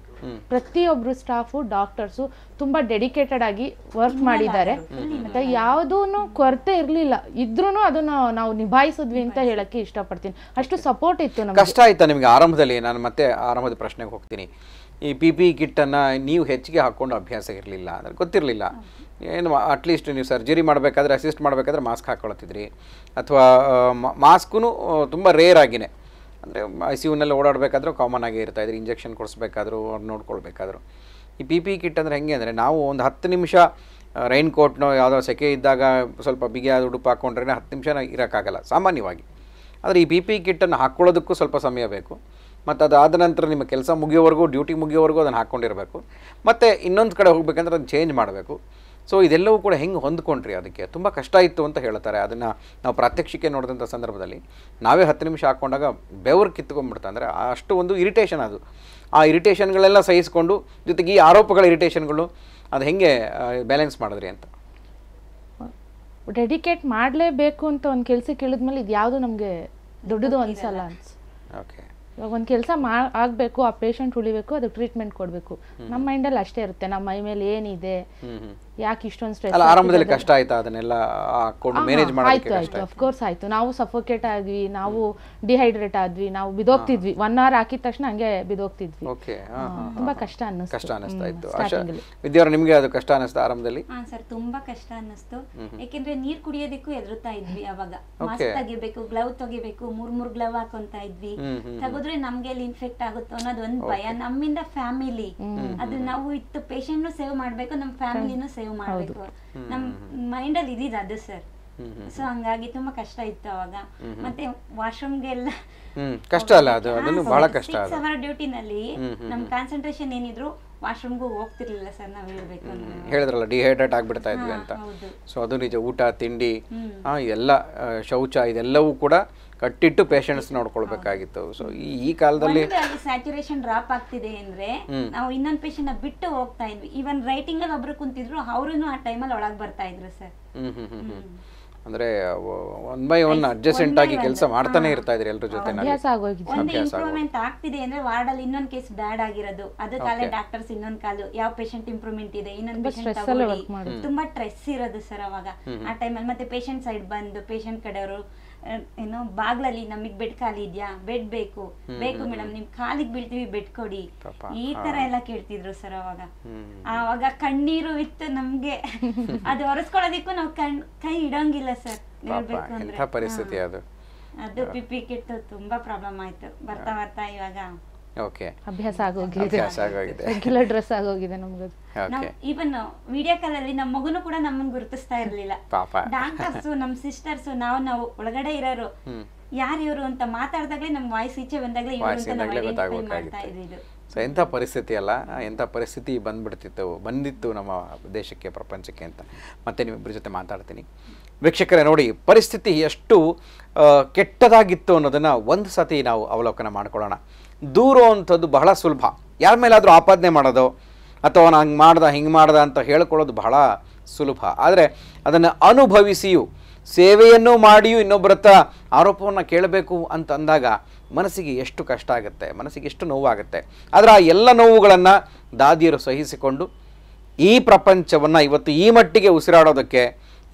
ಪ್ರತಿಯೊಬ್ರು ಸ್ಟಾಫು ಡಾಕ್ಟರ್ಸು ತುಂಬಾ ಡೆಡಿಕೇಟೆಡ್ ಆಗಿ ವರ್ಕ್ ಮಾಡಿದ್ದಾರೆ ಮತ್ತೆ ಯಾವುದೂ ಕೊರತೆ ಇರಲಿಲ್ಲ ಇದ್ರೂ ಅದನ್ನ ನಾವು ನಿಭಾಯಿಸಿದ್ವಿ ಅಂತ ಹೇಳಕ್ಕೆ ಇಷ್ಟಪಡ್ತೀನಿ ಅಷ್ಟು ಸಪೋರ್ಟ್ ಇತ್ತು ಕಷ್ಟ ಆಯ್ತಾ ನಿಮಗೆ ಆರಂಭದಲ್ಲಿ ನಾನು ಮತ್ತೆ ಆರಂಭದ ಪ್ರಶ್ನೆಗೆ ಹೋಗ್ತೀನಿ ಈ ಪಿ ಪಿ ಕಿಟ್ಟನ್ನು ನೀವು ಹೆಚ್ಚಿಗೆ ಹಾಕೊಂಡು ಅಭ್ಯಾಸ ಇರಲಿಲ್ಲ ಅಂದರೆ ಗೊತ್ತಿರಲಿಲ್ಲ ಏನು ಅಟ್ಲೀಸ್ಟ್ ನೀವು ಸರ್ಜರಿ ಮಾಡಬೇಕಾದ್ರೆ ಅಸಿಸ್ಟ್ ಮಾಡಬೇಕಾದ್ರೆ ಮಾಸ್ಕ್ ಹಾಕ್ಕೊಳ್ತಿದ್ರಿ ಅಥವಾ ಮಾಸ್ಕೂ ತುಂಬ ರೇರ್ ಆಗಿನೇ ಅಂದರೆ ಐ ಸಿ ಯುನಲ್ಲಿ ಓಡಾಡಬೇಕಾದ್ರೂ ಕಾಮನ್ ಇರ್ತಾ ಇದ್ರೆ ಇಂಜೆಕ್ಷನ್ ಕೊಡಿಸ್ಬೇಕಾದ್ರೂ ಅವ್ರು ನೋಡ್ಕೊಳ್ಬೇಕಾದ್ರು ಈ ಪಿ ಪಿ ಕಿಟ್ e ಅಂದರೆ ಹೆಂಗೆ ಅಂದರೆ ನಾವು ಒಂದು ಹತ್ತು ನಿಮಿಷ ರೈನ್ ಕೋಟ್ನೋ ಯಾವುದೋ ಸೆಕೆ ಇದ್ದಾಗ ಸ್ವಲ್ಪ ಬಿಗಿಯಾದ ಉಡುಪು ಹಾಕ್ಕೊಂಡ್ರೆ ಹತ್ತು ನಿಮಿಷ ಇರೋಕ್ಕಾಗಲ್ಲ ಸಾಮಾನ್ಯವಾಗಿ ಆದರೆ ಈ ಪಿ ಪಿ ಕಿಟ್ಟನ್ನು e ಹಾಕ್ಕೊಳ್ಳೋದಕ್ಕೂ ಸ್ವಲ್ಪ ಸಮಯ ಬೇಕು ಮತ್ತು ಅದಾದ ನಂತರ ನಿಮ್ಮ ಕೆಲಸ ಮುಗಿಯೋವರೆಗೂ ಡ್ಯೂಟಿ ಮುಗಿಯೋವರೆಗೂ ಅದನ್ನು ಹಾಕ್ಕೊಂಡಿರಬೇಕು ಮತ್ತು ಇನ್ನೊಂದು ಕಡೆ ಹೋಗಬೇಕಂದ್ರೆ ಅದನ್ನು ಚೇಂಜ್ ಮಾಡಬೇಕು ಸೊ ಇದೆಲ್ಲವೂ ಕೂಡ ಹೆಂಗೆ ಹೊಂದ್ಕೊಂಡ್ರಿ ಅದಕ್ಕೆ ತುಂಬ ಕಷ್ಟ ಇತ್ತು ಅಂತ ಹೇಳ್ತಾರೆ ಅದನ್ನು ನಾವು ಪ್ರಾತ್ಯಕ್ಷಿಕೆ ನೋಡಿದಂಥ ಸಂದರ್ಭದಲ್ಲಿ ನಾವೇ ಹತ್ತು ನಿಮಿಷ ಹಾಕ್ಕೊಂಡಾಗ ಬೆವರು ಕಿತ್ಕೊಂಡ್ಬಿಡ್ತಾ ಅಂದರೆ ಅಷ್ಟು ಒಂದು ಇರಿಟೇಷನ್ ಅದು ಆ ಇರಿಟೇಷನ್ಗಳೆಲ್ಲ ಸಹಿಸಿಕೊಂಡು ಜೊತೆಗೆ ಈ ಆರೋಪಗಳ ಇರಿಟೇಷನ್ಗಳು ಅದು ಹೆಂಗೆ ಬ್ಯಾಲೆನ್ಸ್ ಮಾಡಿದ್ರಿ ಅಂತ ಡೆಡಿಕೇಟ್ ಮಾಡಲೇಬೇಕು ಅಂತ ಒಂದು ಕೆಲಸ ಕೇಳಿದ್ಮೇಲೆ ಇದು ಯಾವುದು ನಮಗೆ ದೊಡ್ಡದು ಅನ್ಸಲ್ಲ ಅನ್ಸ್ ಓಕೆ ಇವಾಗ ಒಂದು ಕೆಲಸ ಮಾ ಆಗಬೇಕು ಆ ಪೇಷಂಟ್ ಉಳಿಬೇಕು ಅದಕ್ಕೆ ಟ್ರೀಟ್ಮೆಂಟ್ ಕೊಡಬೇಕು ನಮ್ಮ ಮೈಂಡಲ್ಲಿ ಅಷ್ಟೇ ಇರುತ್ತೆ ನಮ್ಮ ಮೈ ಮೇಲೆ ಏನಿದೆ ಯಾಕೆ ಇಷ್ಟೊಂದು ಸ್ಟ್ರೆಸ್ ಅಲ್ಲ ಆರಂಭದಲ್ಲಿ ಕಷ್ಟ ಆಯ್ತಾ ಅದನ್ನೆಲ್ಲ ಅಕೌಂಟ್ ಮ್ಯಾನೇಜ್ ಮಾಡೋಕೆ ಕಷ್ಟ ಆಫ್ ಕೋರ್ಸ್ ಆಯ್ತು ನಾವು ಸಫೋಕೇಟ್ ಆದ್ವಿ ನಾವು ಡಿಹೈಡ್ರೇಟ್ ಆದ್ವಿ ನಾವು ಬಿದೋಗ್ತಿದ್ವಿ ಒನ್ ಅವರ್ ಹಾಕಿದ ತಕ್ಷಣ ಹಂಗೆ ಬಿದೋಗ್ತಿದ್ವಿ ಓಕೆ ತುಂಬಾ ಕಷ್ಟ ಅನ್ನಿಸ್ತು ಕಷ್ಟ ಅನ್ನಿಸ್ತಾ ಇತ್ತು ಆಶಾ ನಿಮಗೆ ಅದು ಕಷ್ಟ ಅನ್ನಿಸ್ತಾ ಆರಂಭದಲ್ಲಿ ಹಾ ಸರ್ ತುಂಬಾ ಕಷ್ಟ ಅನ್ನಿಸ್ತು ಏಕೆಂದ್ರೆ ನೀರ್ ಕುಡಿಯೋದಕ್ಕೂ ಎದುರುತ್ತಾ ಇದ್ವಿ ಅವಾಗ ಮಾಸ್ಕ್ ತೆಗಿಬೇಕು ಗ್ಲೌ ತೆಗಿಬೇಕು ಮೂರ್ ಮೂರ್ ಗ್ಲೌ ಹಾಕೊಂತ ಇದ್ವಿ ತೆಗೆದ್ರೆ ನಮ್ಗೆ ಅಲ್ಲಿ ಇನ್ಫೆಕ್ಟ್ ಆಗುತ್ತೋ ಅನ್ನೋದು ಒಂದ್ ಭಯ ನಮ್ಮಿಂದ ಫ್ಯಾಮಿಲಿ ಅದು ನಾವು ಇತ್ತು ಪೇಷಂಟ್ ಸೇವ್ ಮಾಡ್ಬೇಕು ನಮ್ ಫ್ಯಾಮಿಲಿನೂ ಸೇವ್ ಸೇವ್ ಮಾಡಬೇಕು ನಮ್ ಮೈಂಡ್ ಅಲ್ಲಿ ಇದಿದ ಅದು ಸರ್ ಸೊ ಹಂಗಾಗಿ ತುಂಬಾ ಕಷ್ಟ ಇತ್ತು ಅವಾಗ ಮತ್ತೆ ವಾಶ್ರೂಮ್ಗೆಲ್ಲ ಕಷ್ಟ ಅಲ್ಲ ಅದು ಅದನ್ನು ಬಹಳ ಕಷ್ಟ ಸಿಕ್ಸ್ ಡ್ಯೂಟಿನಲ್ಲಿ ನಮ್ ಕಾನ್ಸಂಟ್ರೇಷನ್ ಏನಿದ್ರು ವಾಶ್ರೂಮ್ಗೂ ಹೋಗ್ತಿರ್ಲಿಲ್ಲ ಸರ್ ನಾವು ಹೇಳ್ಬೇಕು ಹೇಳಿದ್ರಲ್ಲ ಡಿಹೈಡ್ರೇಟ್ ಆಗ್ಬಿಡ್ತಾ ಇದ್ವಿ ಅಂತ ಸೊ ಅದು ನಿಜ ಊಟ ತಿಂಡಿ ಎಲ್ಲ ಶೌಚ ಇದೆಲ್ಲವೂ ಕೂಡ ಕಟ್ಟಿಟ್ಟು ಪೇಷಂಟ್ಸ್ ನೋಡ್ಕೊಳ್ಬೇಕಾಗಿತ್ತು ಸೊ ಈ ಕಾಲದಲ್ಲಿ ಸ್ಯಾಚುರೇಷನ್ ಡ್ರಾಪ್ ಆಗ್ತಿದೆ ಅಂದ್ರೆ ನಾವು ಇನ್ನೊಂದು ಪೇಷಂಟ್ ಬಿಟ್ಟು ಹೋಗ್ತಾ ಇದ್ವಿ ಇವನ್ ರೈಟಿಂಗ್ ಅಲ್ಲಿ ಒಬ್ರು ಕುಂತಿದ್ರು ಅವರೂ ಆ ಟೈಮಲ್ಲಿ ಒಳಗೆ ಬರ್ತಾ ಇದ್ರು ಸರ್ ಅಂದ್ರೆ ಒನ್ ಬೈ ಒನ್ ಅಡ್ಜಸ್ಟೆಂಟ್ ಆಗಿ ಕೆಲಸ ಮಾಡ್ತಾನೆ ಇರ್ತಾ ಇದ್ರಿ ಎಲ್ಲರ ಜೊತೆ ಇಂಪ್ರೂವ್ಮೆಂಟ್ ಆಗ್ತಿದೆ ಅಂದ್ರೆ ವಾರ್ಡ್ ಅಲ್ಲಿ ಇನ್ನೊಂದು ಕೇಸ್ ಬ್ಯಾಡ್ ಆಗಿರೋದು ಅದಕ್ಕಾಗಲೇ ಡಾಕ್ಟರ್ಸ್ ಇನ್ನೊಂದು ಕಾಲು ಯಾವ ಪೇಷಂಟ್ ಇಂಪ್ರೂವ್ಮೆಂಟ್ ಇದೆ ಇನ್ನೊಂದು ಪೇಷಂಟ್ ತುಂಬಾ ಸ್ಟ್ರೆಸ್ ಇರೋದು ಸರ್ ಅವಾಗ ಆ ಟೈಮಲ್ಲಿ ಮತ್ತೆ ಪೇಷಂಟ್ ಸೈಡ್ ಬಂದು ಪೇಷಂಟ್ ಕಡೆಯವರು ಏನೋ ಬಾಗ್ಲಲ್ಲಿ ನಮಗ್ ಬೆಡ್ ಖಾಲಿ ಇದೆಯಾ ಬೆಡ್ ಬೇಕು ಬೇಕು ಮೇಡಮ್ ನಿಮ್ ಕಾಲಿಗೆ ಬೀಳ್ತೀವಿ ಬೆಡ್ ಕೊಡಿ ಈ ತರ ಎಲ್ಲ ಕೇಳ್ತಿದ್ರು ಸರ್ ಅವಾಗ ಆವಾಗ ಕಣ್ಣೀರು ಇತ್ತು ನಮ್ಗೆ ಅದು ಒರೆಸ್ಕೊಳ್ಳೋದಿಕ್ಕೂ ನಾವು ಕಣ್ ಕೈ ಇಡಂಗಿಲ್ಲ ಸರ್ ಹೇಳ್ಬೇಕು ಅಂದ್ರೆ ಅದು ಪಿಪಿ ಕಿಟ್ ತುಂಬಾ ಪ್ರಾಬ್ಲಮ್ ಆಯ್ತು ಬರ್ತಾ ಬರ್ತಾ ಇವಾಗ ಓಕೆ ಅಭ್ಯಾಸ ಆಗೋಗಿದೆ ಅಭ್ಯಾಸ ಆಗೋಗಿದೆ ರೆಗ್ಯುಲರ್ ಡ್ರೆಸ್ ಆಗೋಗಿದೆ ನಮ್ಗೆ ಈವನ್ ವಿಡಿಯೋ ಕಾಲ್ ಅಲ್ಲಿ ನಮ್ಮ ಮಗುನು ಕೂಡ ನಮ್ಮನ್ನ ಗುರುತಿಸ್ತಾ ಇರ್ಲಿಲ್ಲ ಡಾಕ್ಟರ್ಸ್ ನಮ್ಮ ಸಿಸ್ಟರ್ಸ್ ನಾವು ನಾವು ಒಳಗಡೆ ಇರೋರು ಯಾರು ಇವರು ಅಂತ ಮಾತಾಡಿದಾಗಲೇ ನಮ್ಮ ವಾಯ್ಸ್ ಈಚೆ ಬಂದಾಗಲೇ ಗೊತ್ತಾಗಬೇಕಾಗಿತ್ತು ಸೊ ಎಂಥ ಪರಿಸ್ಥಿತಿ ಅಲ್ಲ ಎಂಥ ಪರಿಸ್ಥಿತಿ ಬಂದ್ಬಿಡ್ತಿತ್ತು ಬಂದಿತ್ತು ನಮ್ಮ ದೇಶಕ್ಕೆ ಪ್ರಪಂಚಕ್ಕೆ ಅಂತ ಮತ್ತೆ ನಿಮ್ಮಿಬ್ಬರ ಜೊತೆ ಮಾತಾಡ್ತೀನಿ ವೀಕ್ಷಕರೇ ನೋಡಿ ಪರಿಸ್ಥಿತಿ ಎಷ್ಟು ಕೆಟ್ಟದಾಗಿತ್ತು ಅನ್ನೋದನ್ನು ಒಂದು ಸತಿ ನಾವು ಅವಲೋಕನ ಮಾಡ್ಕೊಳ್ಳೋಣ ದೂರೋ ಅಂಥದ್ದು ಬಹಳ ಸುಲಭ ಯಾರ ಮೇಲಾದರೂ ಆಪಾದನೆ ಮಾಡೋದು ಅಥವಾ ನಾನು ಹಂಗೆ ಮಾಡ್ದೆ ಹಿಂಗೆ ಮಾಡ್ದೆ ಅಂತ ಹೇಳ್ಕೊಳ್ಳೋದು ಬಹಳ ಸುಲಭ ಆದರೆ ಅದನ್ನು ಅನುಭವಿಸಿಯೂ ಸೇವೆಯನ್ನು ಮಾಡಿಯೂ ಇನ್ನೊಬ್ಬರ ಹತ್ರ ಆರೋಪವನ್ನು ಕೇಳಬೇಕು ಅಂತ ಅಂದಾಗ ಮನಸ್ಸಿಗೆ ಎಷ್ಟು ಕಷ್ಟ ಆಗುತ್ತೆ ಮನಸ್ಸಿಗೆ ಎಷ್ಟು ನೋವಾಗುತ್ತೆ ಆದರೆ ಆ ಎಲ್ಲ ನೋವುಗಳನ್ನು ದಾದಿಯರು ಸಹಿಸಿಕೊಂಡು ಈ ಪ್ರಪಂಚವನ್ನು ಇವತ್ತು ಈ ಮಟ್ಟಿಗೆ ಉಸಿರಾಡೋದಕ್ಕೆ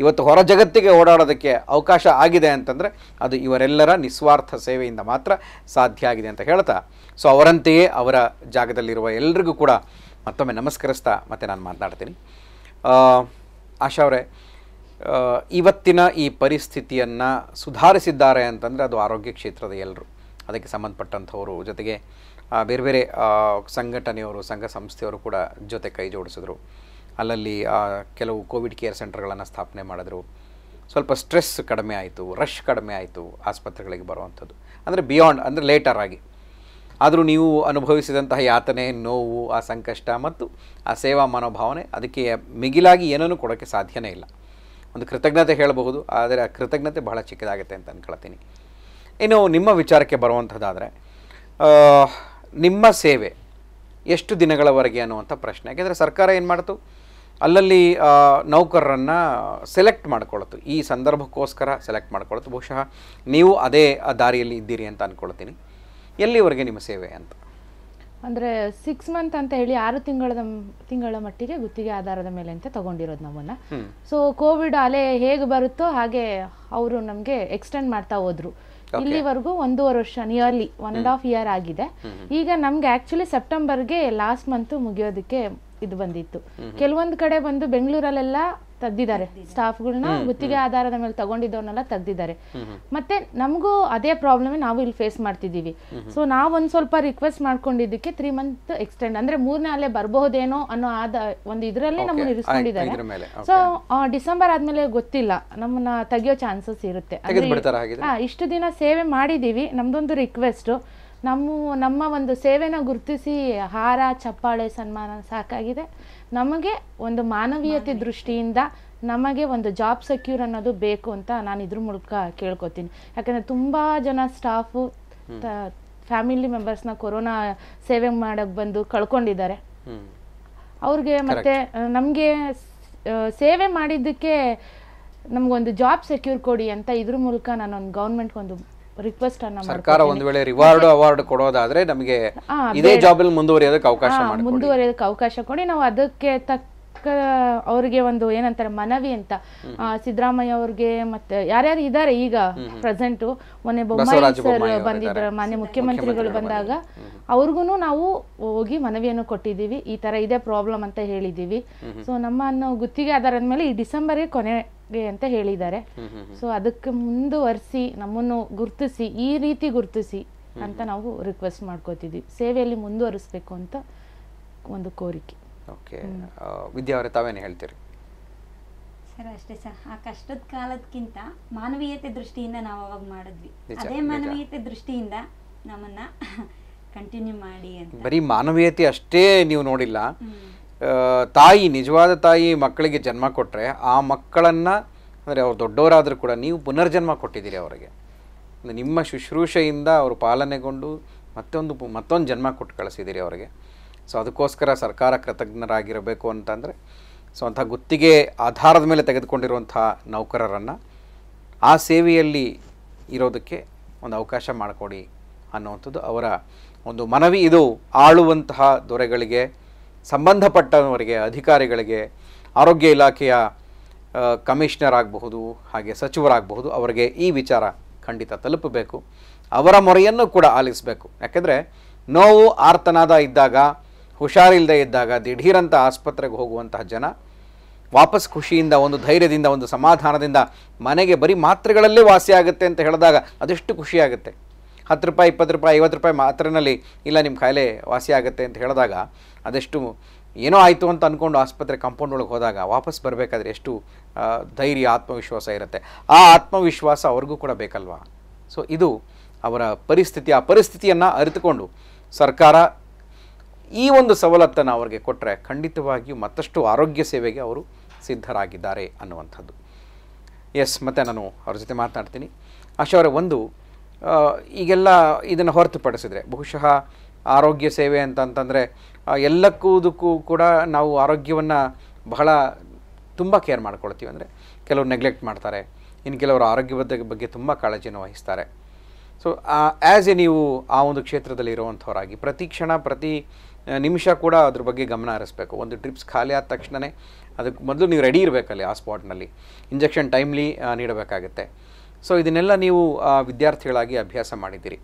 ಇವತ್ತು ಹೊರ ಜಗತ್ತಿಗೆ ಓಡಾಡೋದಕ್ಕೆ ಅವಕಾಶ ಆಗಿದೆ ಅಂತಂದರೆ ಅದು ಇವರೆಲ್ಲರ ನಿಸ್ವಾರ್ಥ ಸೇವೆಯಿಂದ ಮಾತ್ರ ಸಾಧ್ಯ ಆಗಿದೆ ಅಂತ ಹೇಳ್ತಾ ಸೊ ಅವರಂತೆಯೇ ಅವರ ಜಾಗದಲ್ಲಿರುವ ಎಲ್ರಿಗೂ ಕೂಡ ಮತ್ತೊಮ್ಮೆ ನಮಸ್ಕರಿಸ್ತಾ ಮತ್ತೆ ನಾನು ಮಾತನಾಡ್ತೀನಿ ಆಶಾ ಅವರೇ ಇವತ್ತಿನ ಈ ಪರಿಸ್ಥಿತಿಯನ್ನು ಸುಧಾರಿಸಿದ್ದಾರೆ ಅಂತಂದರೆ ಅದು ಆರೋಗ್ಯ ಕ್ಷೇತ್ರದ ಎಲ್ಲರೂ ಅದಕ್ಕೆ ಸಂಬಂಧಪಟ್ಟಂಥವರು ಜೊತೆಗೆ ಬೇರೆ ಬೇರೆ ಸಂಘಟನೆಯವರು ಸಂಘ ಸಂಸ್ಥೆಯವರು ಕೂಡ ಜೊತೆ ಕೈ ಜೋಡಿಸಿದ್ರು ಅಲ್ಲಲ್ಲಿ ಕೆಲವು ಕೋವಿಡ್ ಕೇರ್ ಸೆಂಟರ್ಗಳನ್ನು ಸ್ಥಾಪನೆ ಮಾಡಿದ್ರು ಸ್ವಲ್ಪ ಸ್ಟ್ರೆಸ್ ಕಡಿಮೆ ಆಯಿತು ರಶ್ ಕಡಿಮೆ ಆಯಿತು ಆಸ್ಪತ್ರೆಗಳಿಗೆ ಬರುವಂಥದ್ದು ಅಂದರೆ ಬಿಯಾಂಡ್ ಅಂದರೆ ಲೇಟರ್ ಆಗಿ ಆದರೂ ನೀವು ಅನುಭವಿಸಿದಂತಹ ಯಾತನೆ ನೋವು ಆ ಸಂಕಷ್ಟ ಮತ್ತು ಆ ಸೇವಾ ಮನೋಭಾವನೆ ಅದಕ್ಕೆ ಮಿಗಿಲಾಗಿ ಏನನ್ನೂ ಕೊಡೋಕ್ಕೆ ಸಾಧ್ಯನೇ ಇಲ್ಲ ಒಂದು ಕೃತಜ್ಞತೆ ಹೇಳಬಹುದು ಆದರೆ ಆ ಕೃತಜ್ಞತೆ ಬಹಳ ಚಿಕ್ಕದಾಗುತ್ತೆ ಅಂತ ಅಂದ್ಕೊಳ್ತೀನಿ ಇನ್ನು ನಿಮ್ಮ ವಿಚಾರಕ್ಕೆ ಬರುವಂಥದ್ದಾದರೆ ನಿಮ್ಮ ಸೇವೆ ಎಷ್ಟು ದಿನಗಳವರೆಗೆ ಅನ್ನುವಂಥ ಪ್ರಶ್ನೆ ಯಾಕೆಂದರೆ ಸರ್ಕಾರ ಏನು ಮಾಡ್ತು ಅಲ್ಲಲ್ಲಿ ನೌಕರರನ್ನು ಸೆಲೆಕ್ಟ್ ಮಾಡ್ಕೊಳ್ತು ಈ ಸಂದರ್ಭಕ್ಕೋಸ್ಕರ ಸೆಲೆಕ್ಟ್ ಮಾಡ್ಕೊಳ್ತು ಬಹುಶಃ ನೀವು ಅದೇ ದಾರಿಯಲ್ಲಿ ಇದ್ದೀರಿ ಅಂತ ಅಂದ್ಕೊಳ್ತೀನಿ ಎಲ್ಲಿವರೆಗೆ ನಿಮ್ಮ ಸೇವೆ ಅಂತ ಅಂದರೆ ಸಿಕ್ಸ್ ಮಂತ್ ಅಂತ ಹೇಳಿ ಆರು ತಿಂಗಳ ತಿಂಗಳ ಮಟ್ಟಿಗೆ ಗುತ್ತಿಗೆ ಆಧಾರದ ಮೇಲೆ ಅಂತ ತಗೊಂಡಿರೋದು ನಮ್ಮನ್ನು ಸೊ ಕೋವಿಡ್ ಅಲೆ ಹೇಗೆ ಬರುತ್ತೋ ಹಾಗೆ ಅವರು ನಮಗೆ ಎಕ್ಸ್ಟೆಂಡ್ ಮಾಡ್ತಾ ಹೋದ್ರು ಇಲ್ಲಿವರೆಗೂ ಒಂದೂವರೆ ವರ್ಷ nearly one and half year ಆಗಿದೆ ಈಗ ನಮ್ಗೆ ಆಕ್ಚುಲಿ ಸೆಪ್ಟೆಂಬರ್ಗೆ ಲಾಸ್ಟ್ ಮಂತ್ ಮುಗಿಯೋದಕ್ಕೆ ಇದು ಬಂದಿತ್ತು ಕೆಲವೊಂದು ಕಡೆ ಬಂದು ಬೆಂಗಳೂರಲ್ಲೆಲ್ಲ ತೆಗ್ದಿದ್ದಾರೆ ಸ್ಟಾಫ್ಗಳನ್ನ ಗುತ್ತಿಗೆ ಆಧಾರದ ಮೇಲೆ ತಗೊಂಡಿದ್ದವನ್ನೆಲ್ಲ ತೆಗ್ದಿದ್ದಾರೆ ಮತ್ತೆ ನಮಗೂ ಅದೇ ಪ್ರಾಬ್ಲಮ್ ನಾವು ಇಲ್ಲಿ ಫೇಸ್ ಮಾಡ್ತಿದ್ದೀವಿ ಸೊ ಒಂದ್ ಸ್ವಲ್ಪ ರಿಕ್ವೆಸ್ಟ್ ಮಾಡ್ಕೊಂಡಿದ್ದಕ್ಕೆ ತ್ರೀ ಮಂತ್ ಎಕ್ಸ್ಟೆಂಡ್ ಅಂದ್ರೆ ಮೂರ್ನೇ ಅಲ್ಲೇ ಬರಬಹುದೇನೋ ಅನ್ನೋ ಆದ ಒಂದು ಇದರಲ್ಲೇ ನಮ್ಮನ್ನ ಇರಿಸ್ಕೊಂಡಿದ್ದಾರೆ ಸೊ ಡಿಸೆಂಬರ್ ಆದ್ಮೇಲೆ ಗೊತ್ತಿಲ್ಲ ನಮ್ಮನ್ನ ತೆಗಿಯೋ ಚಾನ್ಸಸ್ ಇರುತ್ತೆ ಇಷ್ಟು ದಿನ ಸೇವೆ ಮಾಡಿದೀವಿ ನಮ್ದೊಂದು ರಿಕ್ವೆಸ್ಟ್ ನಮ್ಮ ನಮ್ಮ ಒಂದು ಸೇವೆನ ಗುರುತಿಸಿ ಹಾರ ಚಪ್ಪಾಳೆ ಸನ್ಮಾನ ಸಾಕಾಗಿದೆ ನಮಗೆ ಒಂದು ಮಾನವೀಯತೆ ದೃಷ್ಟಿಯಿಂದ ನಮಗೆ ಒಂದು ಜಾಬ್ ಸೆಕ್ಯೂರ್ ಅನ್ನೋದು ಬೇಕು ಅಂತ ನಾನು ಇದ್ರ ಮೂಲಕ ಕೇಳ್ಕೊತೀನಿ ಯಾಕಂದರೆ ತುಂಬ ಜನ ಸ್ಟಾಫು ಫ್ಯಾಮಿಲಿ ಮೆಂಬರ್ಸ್ನ ಕೊರೋನಾ ಸೇವೆ ಮಾಡೋಕ್ಕೆ ಬಂದು ಕಳ್ಕೊಂಡಿದ್ದಾರೆ ಅವ್ರಿಗೆ ಮತ್ತೆ ನಮಗೆ ಸೇವೆ ಮಾಡಿದ್ದಕ್ಕೆ ನಮಗೊಂದು ಜಾಬ್ ಸೆಕ್ಯೂರ್ ಕೊಡಿ ಅಂತ ಇದ್ರ ಮೂಲಕ ನಾನೊಂದು ಒಂದು ರಿಕ್ವೆಸ್ಟ್ ಅನ್ನ ಸರ್ಕಾರ ಒಂದು ವೇಳೆ ರಿವಾರ್ಡ್ ಅವಾರ್ಡ್ ಕೊಡೋದಾದ್ರೆ ನಮಗೆ ಇದೇ ಜಾಬ್ ಅಲ್ಲಿ ಮುಂದುವರಿಯೋದಕ್ಕೆ ಅವಕಾಶ ಮುಂದುವರಿಯೋದಕ್ಕೆ ಅವಕಾಶ ಕೊಡಿ ನಾವು ಅದಕ್ಕೆ ತಕ್ಕ ಅವ್ರಿಗೆ ಒಂದು ಏನಂತಾರೆ ಮನವಿ ಅಂತ ಸಿದ್ದರಾಮಯ್ಯ ಅವ್ರಿಗೆ ಮತ್ತೆ ಯಾರ್ಯಾರು ಇದ್ದಾರೆ ಈಗ ಪ್ರೆಸೆಂಟು ಮೊನ್ನೆ ಬೊಮ್ಮಾಯಿ ಸರ್ ಬಂದಿದ್ರ ಮಾನ್ಯ ಮುಖ್ಯಮಂತ್ರಿಗಳು ಬಂದಾಗ ಅವ್ರಿಗೂ ನಾವು ಹೋಗಿ ಮನವಿಯನ್ನು ಕೊಟ್ಟಿದ್ದೀವಿ ಈ ತರ ಇದೆ ಪ್ರಾಬ್ಲಮ್ ಅಂತ ಹೇಳಿದ್ದೀವಿ ಸೊ ನಮ್ಮನ್ನು ಗುತ್ತಿಗೆ ಆಧಾರದ ಮೇಲೆ ಈ ಡಿಸೆಂಬರ್ಗೆ ಕೊನೆ ಗೆ ಅಂತ ಹೇಳಿದ್ದಾರೆ ಸೊ ಅದಕ್ಕೆ ಮುಂದುವರಿಸಿ ನಮ್ಮನ್ನು ಗುರುತಿಸಿ ಈ ರೀತಿ ಗುರುತಿಸಿ ಅಂತ ನಾವು ರಿಕ್ವೆಸ್ಟ್ ಮಾಡ್ಕೋತಿದ್ವಿ ಸೇವೆಯಲ್ಲಿ ಮುಂದುವರಿಸಬೇಕು ಅಂತ ಒಂದು ಕೋರಿಕೆ ಓಕೆ ವಿದ್ಯಾ ಅವರೇ ಹೇಳ್ತೀರಿ ಸರ್ ಅಷ್ಟೇ ಸರ್ ಆ ಕಷ್ಟದ ಕಾಲದಕ್ಕಿಂತ ಮಾನವೀಯತೆ ದೃಷ್ಟಿಯಿಂದ ನಾವು ಅವಾಗ ಮಾಡಿದ್ವಿ ಅದೇ ಮಾನವೀಯತೆ ದೃಷ್ಟಿಯಿಂದ ನಮ್ಮನ್ನ ಕಂಟಿನ್ಯೂ ಮಾಡಿ ಅಂತ ಬರೀ ಮಾನವೀಯತೆ ಅಷ್ಟೇ ನೀವು ನೋಡಿಲ್ಲ ತಾಯಿ ನಿಜವಾದ ತಾಯಿ ಮಕ್ಕಳಿಗೆ ಜನ್ಮ ಕೊಟ್ಟರೆ ಆ ಮಕ್ಕಳನ್ನು ಅಂದರೆ ಅವ್ರು ದೊಡ್ಡವರಾದರೂ ಕೂಡ ನೀವು ಪುನರ್ಜನ್ಮ ಕೊಟ್ಟಿದ್ದೀರಿ ಅವರಿಗೆ ನಿಮ್ಮ ಶುಶ್ರೂಷೆಯಿಂದ ಅವರು ಪಾಲನೆಗೊಂಡು ಮತ್ತೊಂದು ಮತ್ತೊಂದು ಜನ್ಮ ಕೊಟ್ಟು ಕಳಿಸಿದ್ದೀರಿ ಅವರಿಗೆ ಸೊ ಅದಕ್ಕೋಸ್ಕರ ಸರ್ಕಾರ ಕೃತಜ್ಞರಾಗಿರಬೇಕು ಅಂತಂದರೆ ಸೊ ಅಂಥ ಗುತ್ತಿಗೆ ಆಧಾರದ ಮೇಲೆ ತೆಗೆದುಕೊಂಡಿರುವಂಥ ನೌಕರರನ್ನು ಆ ಸೇವೆಯಲ್ಲಿ ಇರೋದಕ್ಕೆ ಒಂದು ಅವಕಾಶ ಮಾಡಿಕೊಡಿ ಅನ್ನುವಂಥದ್ದು ಅವರ ಒಂದು ಮನವಿ ಇದು ಆಳುವಂತಹ ದೊರೆಗಳಿಗೆ ಸಂಬಂಧಪಟ್ಟವರಿಗೆ ಅಧಿಕಾರಿಗಳಿಗೆ ಆರೋಗ್ಯ ಇಲಾಖೆಯ ಕಮಿಷನರ್ ಆಗಬಹುದು ಹಾಗೆ ಸಚಿವರಾಗಬಹುದು ಅವರಿಗೆ ಈ ವಿಚಾರ ಖಂಡಿತ ತಲುಪಬೇಕು ಅವರ ಮೊರೆಯನ್ನು ಕೂಡ ಆಲಿಸಬೇಕು ಯಾಕೆಂದರೆ ನೋವು ಆರ್ತನಾದ ಇದ್ದಾಗ ಹುಷಾರಿಲ್ಲದೆ ಇದ್ದಾಗ ದಿಢೀರಂತ ಆಸ್ಪತ್ರೆಗೆ ಹೋಗುವಂತಹ ಜನ ವಾಪಸ್ ಖುಷಿಯಿಂದ ಒಂದು ಧೈರ್ಯದಿಂದ ಒಂದು ಸಮಾಧಾನದಿಂದ ಮನೆಗೆ ಬರೀ ಮಾತ್ರೆಗಳಲ್ಲೇ ವಾಸಿಯಾಗುತ್ತೆ ಅಂತ ಹೇಳಿದಾಗ ಅದೆಷ್ಟು ಖುಷಿಯಾಗುತ್ತೆ ಹತ್ತು ರೂಪಾಯಿ ಇಪ್ಪತ್ತು ರೂಪಾಯಿ ಐವತ್ತು ರೂಪಾಯಿ ಮಾತ್ರನಲ್ಲಿ ಇಲ್ಲ ನಿಮ್ಮ ಕಾಯಿಲೆ ವಾಸಿಯಾಗುತ್ತೆ ಅಂತ ಹೇಳಿದಾಗ ಅದೆಷ್ಟು ಏನೋ ಆಯಿತು ಅಂತ ಅಂದ್ಕೊಂಡು ಆಸ್ಪತ್ರೆ ಕಾಂಪೌಂಡ್ ಒಳಗೆ ಹೋದಾಗ ವಾಪಸ್ ಬರಬೇಕಾದ್ರೆ ಎಷ್ಟು ಧೈರ್ಯ ಆತ್ಮವಿಶ್ವಾಸ ಇರುತ್ತೆ ಆ ಆತ್ಮವಿಶ್ವಾಸ ಅವ್ರಿಗೂ ಕೂಡ ಬೇಕಲ್ವಾ ಸೊ ಇದು ಅವರ ಪರಿಸ್ಥಿತಿ ಆ ಪರಿಸ್ಥಿತಿಯನ್ನು ಅರಿತುಕೊಂಡು ಸರ್ಕಾರ ಈ ಒಂದು ಸವಲತ್ತನ್ನು ಅವರಿಗೆ ಕೊಟ್ಟರೆ ಖಂಡಿತವಾಗಿಯೂ ಮತ್ತಷ್ಟು ಆರೋಗ್ಯ ಸೇವೆಗೆ ಅವರು ಸಿದ್ಧರಾಗಿದ್ದಾರೆ ಅನ್ನುವಂಥದ್ದು ಎಸ್ ಮತ್ತೆ ನಾನು ಅವ್ರ ಜೊತೆ ಮಾತನಾಡ್ತೀನಿ ಅವರೇ ಒಂದು ಈಗೆಲ್ಲ ಇದನ್ನು ಹೊರತುಪಡಿಸಿದರೆ ಬಹುಶಃ ಆರೋಗ್ಯ ಸೇವೆ ಅಂತಂತಂದರೆ ಎಲ್ಲಕ್ಕೂದಕ್ಕೂ ಕೂಡ ನಾವು ಆರೋಗ್ಯವನ್ನು ಬಹಳ ತುಂಬ ಕೇರ್ ಮಾಡ್ಕೊಳ್ತೀವಿ ಅಂದರೆ ಕೆಲವರು ನೆಗ್ಲೆಕ್ಟ್ ಮಾಡ್ತಾರೆ ಇನ್ನು ಕೆಲವರು ಆರೋಗ್ಯದ ಬಗ್ಗೆ ತುಂಬ ಕಾಳಜಿಯನ್ನು ವಹಿಸ್ತಾರೆ ಸೊ ಆ್ಯಸ್ ಎ ನೀವು ಆ ಒಂದು ಕ್ಷೇತ್ರದಲ್ಲಿ ಇರುವಂಥವರಾಗಿ ಪ್ರತಿ ಕ್ಷಣ ಪ್ರತಿ ನಿಮಿಷ ಕೂಡ ಅದ್ರ ಬಗ್ಗೆ ಗಮನ ಹರಿಸ್ಬೇಕು ಒಂದು ಟ್ರಿಪ್ಸ್ ಖಾಲಿ ಆದ ತಕ್ಷಣವೇ ಅದಕ್ಕೆ ಮೊದಲು ನೀವು ರೆಡಿ ಇರಬೇಕಲ್ಲಿ ಆ ಸ್ಪಾಟ್ನಲ್ಲಿ ಇಂಜೆಕ್ಷನ್ ಟೈಮ್ಲಿ ನೀಡಬೇಕಾಗುತ್ತೆ ಸೊ ಇದನ್ನೆಲ್ಲ ನೀವು ವಿದ್ಯಾರ್ಥಿಗಳಾಗಿ ಅಭ್ಯಾಸ ಮಾಡಿದ್ದೀರಿ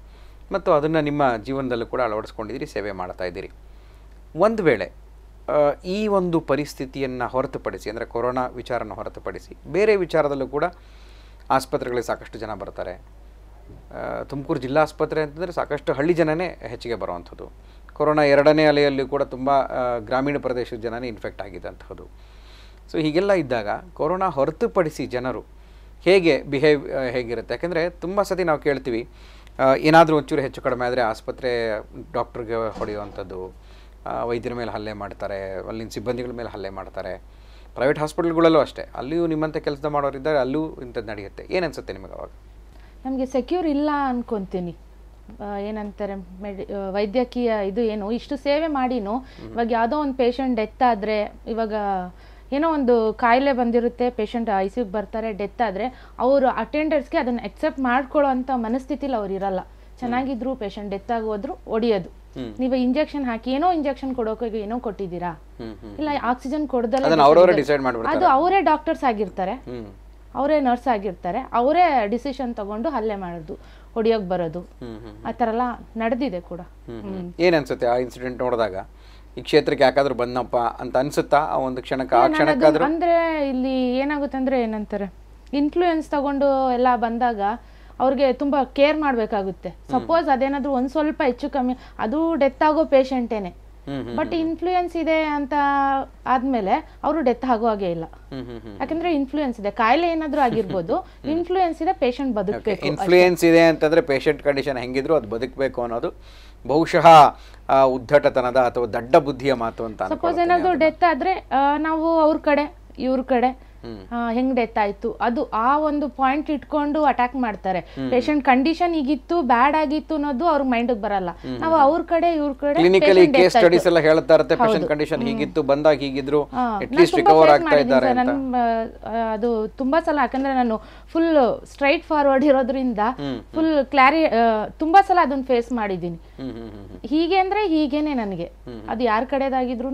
ಮತ್ತು ಅದನ್ನು ನಿಮ್ಮ ಜೀವನದಲ್ಲೂ ಕೂಡ ಅಳವಡಿಸ್ಕೊಂಡಿದ್ದೀರಿ ಸೇವೆ ಮಾಡ್ತಾಯಿದ್ದೀರಿ ಒಂದು ವೇಳೆ ಈ ಒಂದು ಪರಿಸ್ಥಿತಿಯನ್ನು ಹೊರತುಪಡಿಸಿ ಅಂದರೆ ಕೊರೋನಾ ವಿಚಾರನ ಹೊರತುಪಡಿಸಿ ಬೇರೆ ವಿಚಾರದಲ್ಲೂ ಕೂಡ ಆಸ್ಪತ್ರೆಗಳಿಗೆ ಸಾಕಷ್ಟು ಜನ ಬರ್ತಾರೆ ತುಮಕೂರು ಜಿಲ್ಲಾ ಆಸ್ಪತ್ರೆ ಅಂತಂದರೆ ಸಾಕಷ್ಟು ಹಳ್ಳಿ ಜನನೇ ಹೆಚ್ಚಿಗೆ ಬರುವಂಥದ್ದು ಕೊರೋನಾ ಎರಡನೇ ಅಲೆಯಲ್ಲಿ ಕೂಡ ತುಂಬ ಗ್ರಾಮೀಣ ಪ್ರದೇಶದ ಜನನೇ ಇನ್ಫೆಕ್ಟ್ ಆಗಿದ್ದಂಥದ್ದು ಸೊ ಹೀಗೆಲ್ಲ ಇದ್ದಾಗ ಕೊರೋನಾ ಹೊರತುಪಡಿಸಿ ಜನರು ಹೇಗೆ ಬಿಹೇವ್ ಹೇಗಿರುತ್ತೆ ಯಾಕೆಂದರೆ ತುಂಬ ಸತಿ ನಾವು ಕೇಳ್ತೀವಿ ಏನಾದರೂ ಒಂಚೂರು ಹೆಚ್ಚು ಕಡಿಮೆ ಆದರೆ ಆಸ್ಪತ್ರೆ ಡಾಕ್ಟ್ರಿಗೆ ಹೊಡೆಯುವಂಥದ್ದು ವೈದ್ಯರ ಮೇಲೆ ಹಲ್ಲೆ ಮಾಡ್ತಾರೆ ಅಲ್ಲಿನ ಸಿಬ್ಬಂದಿಗಳ ಮೇಲೆ ಹಲ್ಲೆ ಮಾಡ್ತಾರೆ ಪ್ರೈವೇಟ್ ಹಾಸ್ಪಿಟಲ್ಗಳಲ್ಲೂ ಅಷ್ಟೇ ಅಲ್ಲಿಯೂ ನಿಮ್ಮಂಥ ಕೆಲಸ ಮಾಡೋರಿದ್ದಾರೆ ಅಲ್ಲೂ ಇಂಥದ್ದು ನಡೆಯುತ್ತೆ ಏನನ್ಸುತ್ತೆ ನಿಮಗೆ ಅವಾಗ ನಮಗೆ ಸೆಕ್ಯೂರ್ ಇಲ್ಲ ಅನ್ಕೊತೀನಿ ಏನಂತಾರೆ ಮೆಡಿ ವೈದ್ಯಕೀಯ ಇದು ಏನು ಇಷ್ಟು ಸೇವೆ ಮಾಡಿನೂ ಇವಾಗ ಯಾವುದೋ ಒಂದು ಪೇಷಂಟ್ ಡೆತ್ ಆದರೆ ಇವಾಗ ಏನೋ ಒಂದು ಕಾಯಿಲೆ ಬಂದಿರುತ್ತೆ ಪೇಷಂಟ್ ಐ ಸಿ ಬರ್ತಾರೆ ಡೆತ್ ಆದರೆ ಅವರು ಅಟೆಂಡರ್ಸ್ಗೆ ಅದನ್ನು ಎಕ್ಸೆಪ್ಟ್ ಮಾಡ್ಕೊಳ್ಳೋ ಅಂಥ ಮನಸ್ಥಿತಿಲಿ ಅವ್ರು ಇರಲ್ಲ ಚೆನ್ನಾಗಿದ್ದರೂ ಪೇಷಂಟ್ ಡೆತ್ ಆಗೋದ್ರು ಒಡೆಯೋದು ನೀವು ಇಂಜೆಕ್ಷನ್ ಹಾಕಿ ಏನೋ ಇಂಜೆಕ್ಷನ್ ಕೊಡೋಕೆ ಏನೋ ಕೊಟ್ಟಿದ್ದೀರಾ ಇಲ್ಲ ಆಕ್ಸಿಜನ್ ಕೊಡದಲ್ಲ ಅದು ಅವರೇ ಡಾಕ್ಟರ್ಸ್ ಆಗಿರ್ತಾರೆ ಅವರೇ ನರ್ಸ್ ಆಗಿರ್ತಾರೆ ಅವರೇ ಡಿಸಿಷನ್ ತಗೊಂಡು ಹಲ್ಲೆ ಮಾಡೋದು ಹೊಡಿಯೋಕ್ ಬರೋದು ಆ ತರ ಎಲ್ಲ ನಡೆದಿದೆ ಕೂಡ ಏನ್ ಅನ್ಸುತ್ತೆ ಆ ಇನ್ಸಿಡೆಂಟ್ ನೋಡಿದಾಗ ಈ ಕ್ಷೇತ್ರಕ್ಕೆ ಯಾಕಾದ್ರೂ ಬಂದಪ್ಪ ಅಂತ ಅನ್ಸುತ್ತಾ ಆ ಒಂದು ಕ್ಷಣಕ್ಕೆ ಆ ಕ್ಷಣಕ್ಕಾದ್ರೂ ಅಂದ್ರೆ ಇಲ್ಲಿ ಏನಾಗುತ್ತೆ ಅಂದ್ರೆ ಏನಂತಾರೆ ಇನ್ಫ್ಲೂಯೆನ್ಸ್ ತಗೊಂಡು ಎಲ್ಲ ಬಂದಾಗ ಅವ್ರಿಗೆ ತುಂಬ ಕೇರ್ ಮಾಡಬೇಕಾಗುತ್ತೆ ಸಪೋಸ್ ಅದೇನಾದರೂ ಒಂದ್ ಸ್ವಲ್ಪ ಹೆಚ್ಚು ಕಮ್ಮಿ ಅದು ಡೆತ್ ಆಗೋ ಪೇಷಂಟೇನೆ ಬಟ್ ಇನ್ಫ್ಲೂಯೆನ್ಸ್ ಇದೆ ಅಂತ ಆದ್ಮೇಲೆ ಅವರು ಡೆತ್ ಆಗೋ ಹಾಗೆ ಇಲ್ಲ ಯಾಕಂದ್ರೆ ಇನ್ಫ್ಲೂಯೆನ್ಸ್ ಇದೆ ಕಾಯಿಲೆ ಏನಾದ್ರೂ ಆಗಿರ್ಬೋದು ಇನ್ಫ್ಲೂಯೆನ್ಸ್ ಇದೆ ಪೇಷಂಟ್ ಬದುಕಬೇಕು ಇನ್ಫ್ಲೂಯೆನ್ಸ್ ಇದೆ ಅಂತಂದ್ರೆ ಪೇಷಂಟ್ ಕಂಡೀಷನ್ ಹೆಂಗಿದ್ರು ಅದು ಬದುಕಬೇಕು ಅನ್ನೋದು ಬಹುಶಃ ಉದ್ದಟತನದ ಅಥವಾ ದಡ್ಡ ಬುದ್ಧಿಯ ಮಾತು ಅಂತ ಸಪೋಸ್ ಏನಾದ್ರು ಡೆತ್ ಆದ್ರೆ ನಾವು ಅವ್ರ ಕಡೆ ಇವ್ರ ಕಡೆ ಹೆಂಗ್ ಡೆತ್ ಆಯ್ತು ಅದು ಆ ಒಂದು ಪಾಯಿಂಟ್ ಇಟ್ಕೊಂಡು ಅಟ್ಯಾಕ್ ಮಾಡ್ತಾರೆ ಪೇಷಂಟ್ ಕಂಡೀಷನ್ ಈಗಿತ್ತು ಬ್ಯಾಡ್ ಆಗಿತ್ತು ಅನ್ನೋದು ಅವ್ರ ಮೈಂಡ್ ಬರಲ್ಲ ನಾವು ಅವ್ರ ಕಡೆ ಇವ್ರ ಕಡೆ ಕ್ಲಿನಿಕಲಿ ಕೇಸ್ ಸ್ಟಡೀಸ್ ಹೇಳ್ತಾ ಇರುತ್ತೆ ಹೀಗಿತ್ತು ರಿಕವರ್ ಆಗ್ತಾ ಇದ್ದಾರೆ ಅಂತ ಅದು ತುಂಬಾ ಸಲ ಯಾಕಂದ್ರೆ ನಾನು ಫುಲ್ ಸ್ಟ್ರೈಟ್ ಫಾರ್ವರ್ಡ್ ಇರೋದ್ರಿಂದ ಫುಲ್ ಕ್ಲಾರಿ ತುಂಬಾ ಸಲ ಅದನ್ನ ಫೇಸ್ ಮಾಡಿದೀನಿ ಹೀಗೆ ಅಂದ್ರೆ ಹೀಗೇನೆ ನನಗೆ ಅದು ಯಾರ ಕಡೆದಾಗಿದ್ರು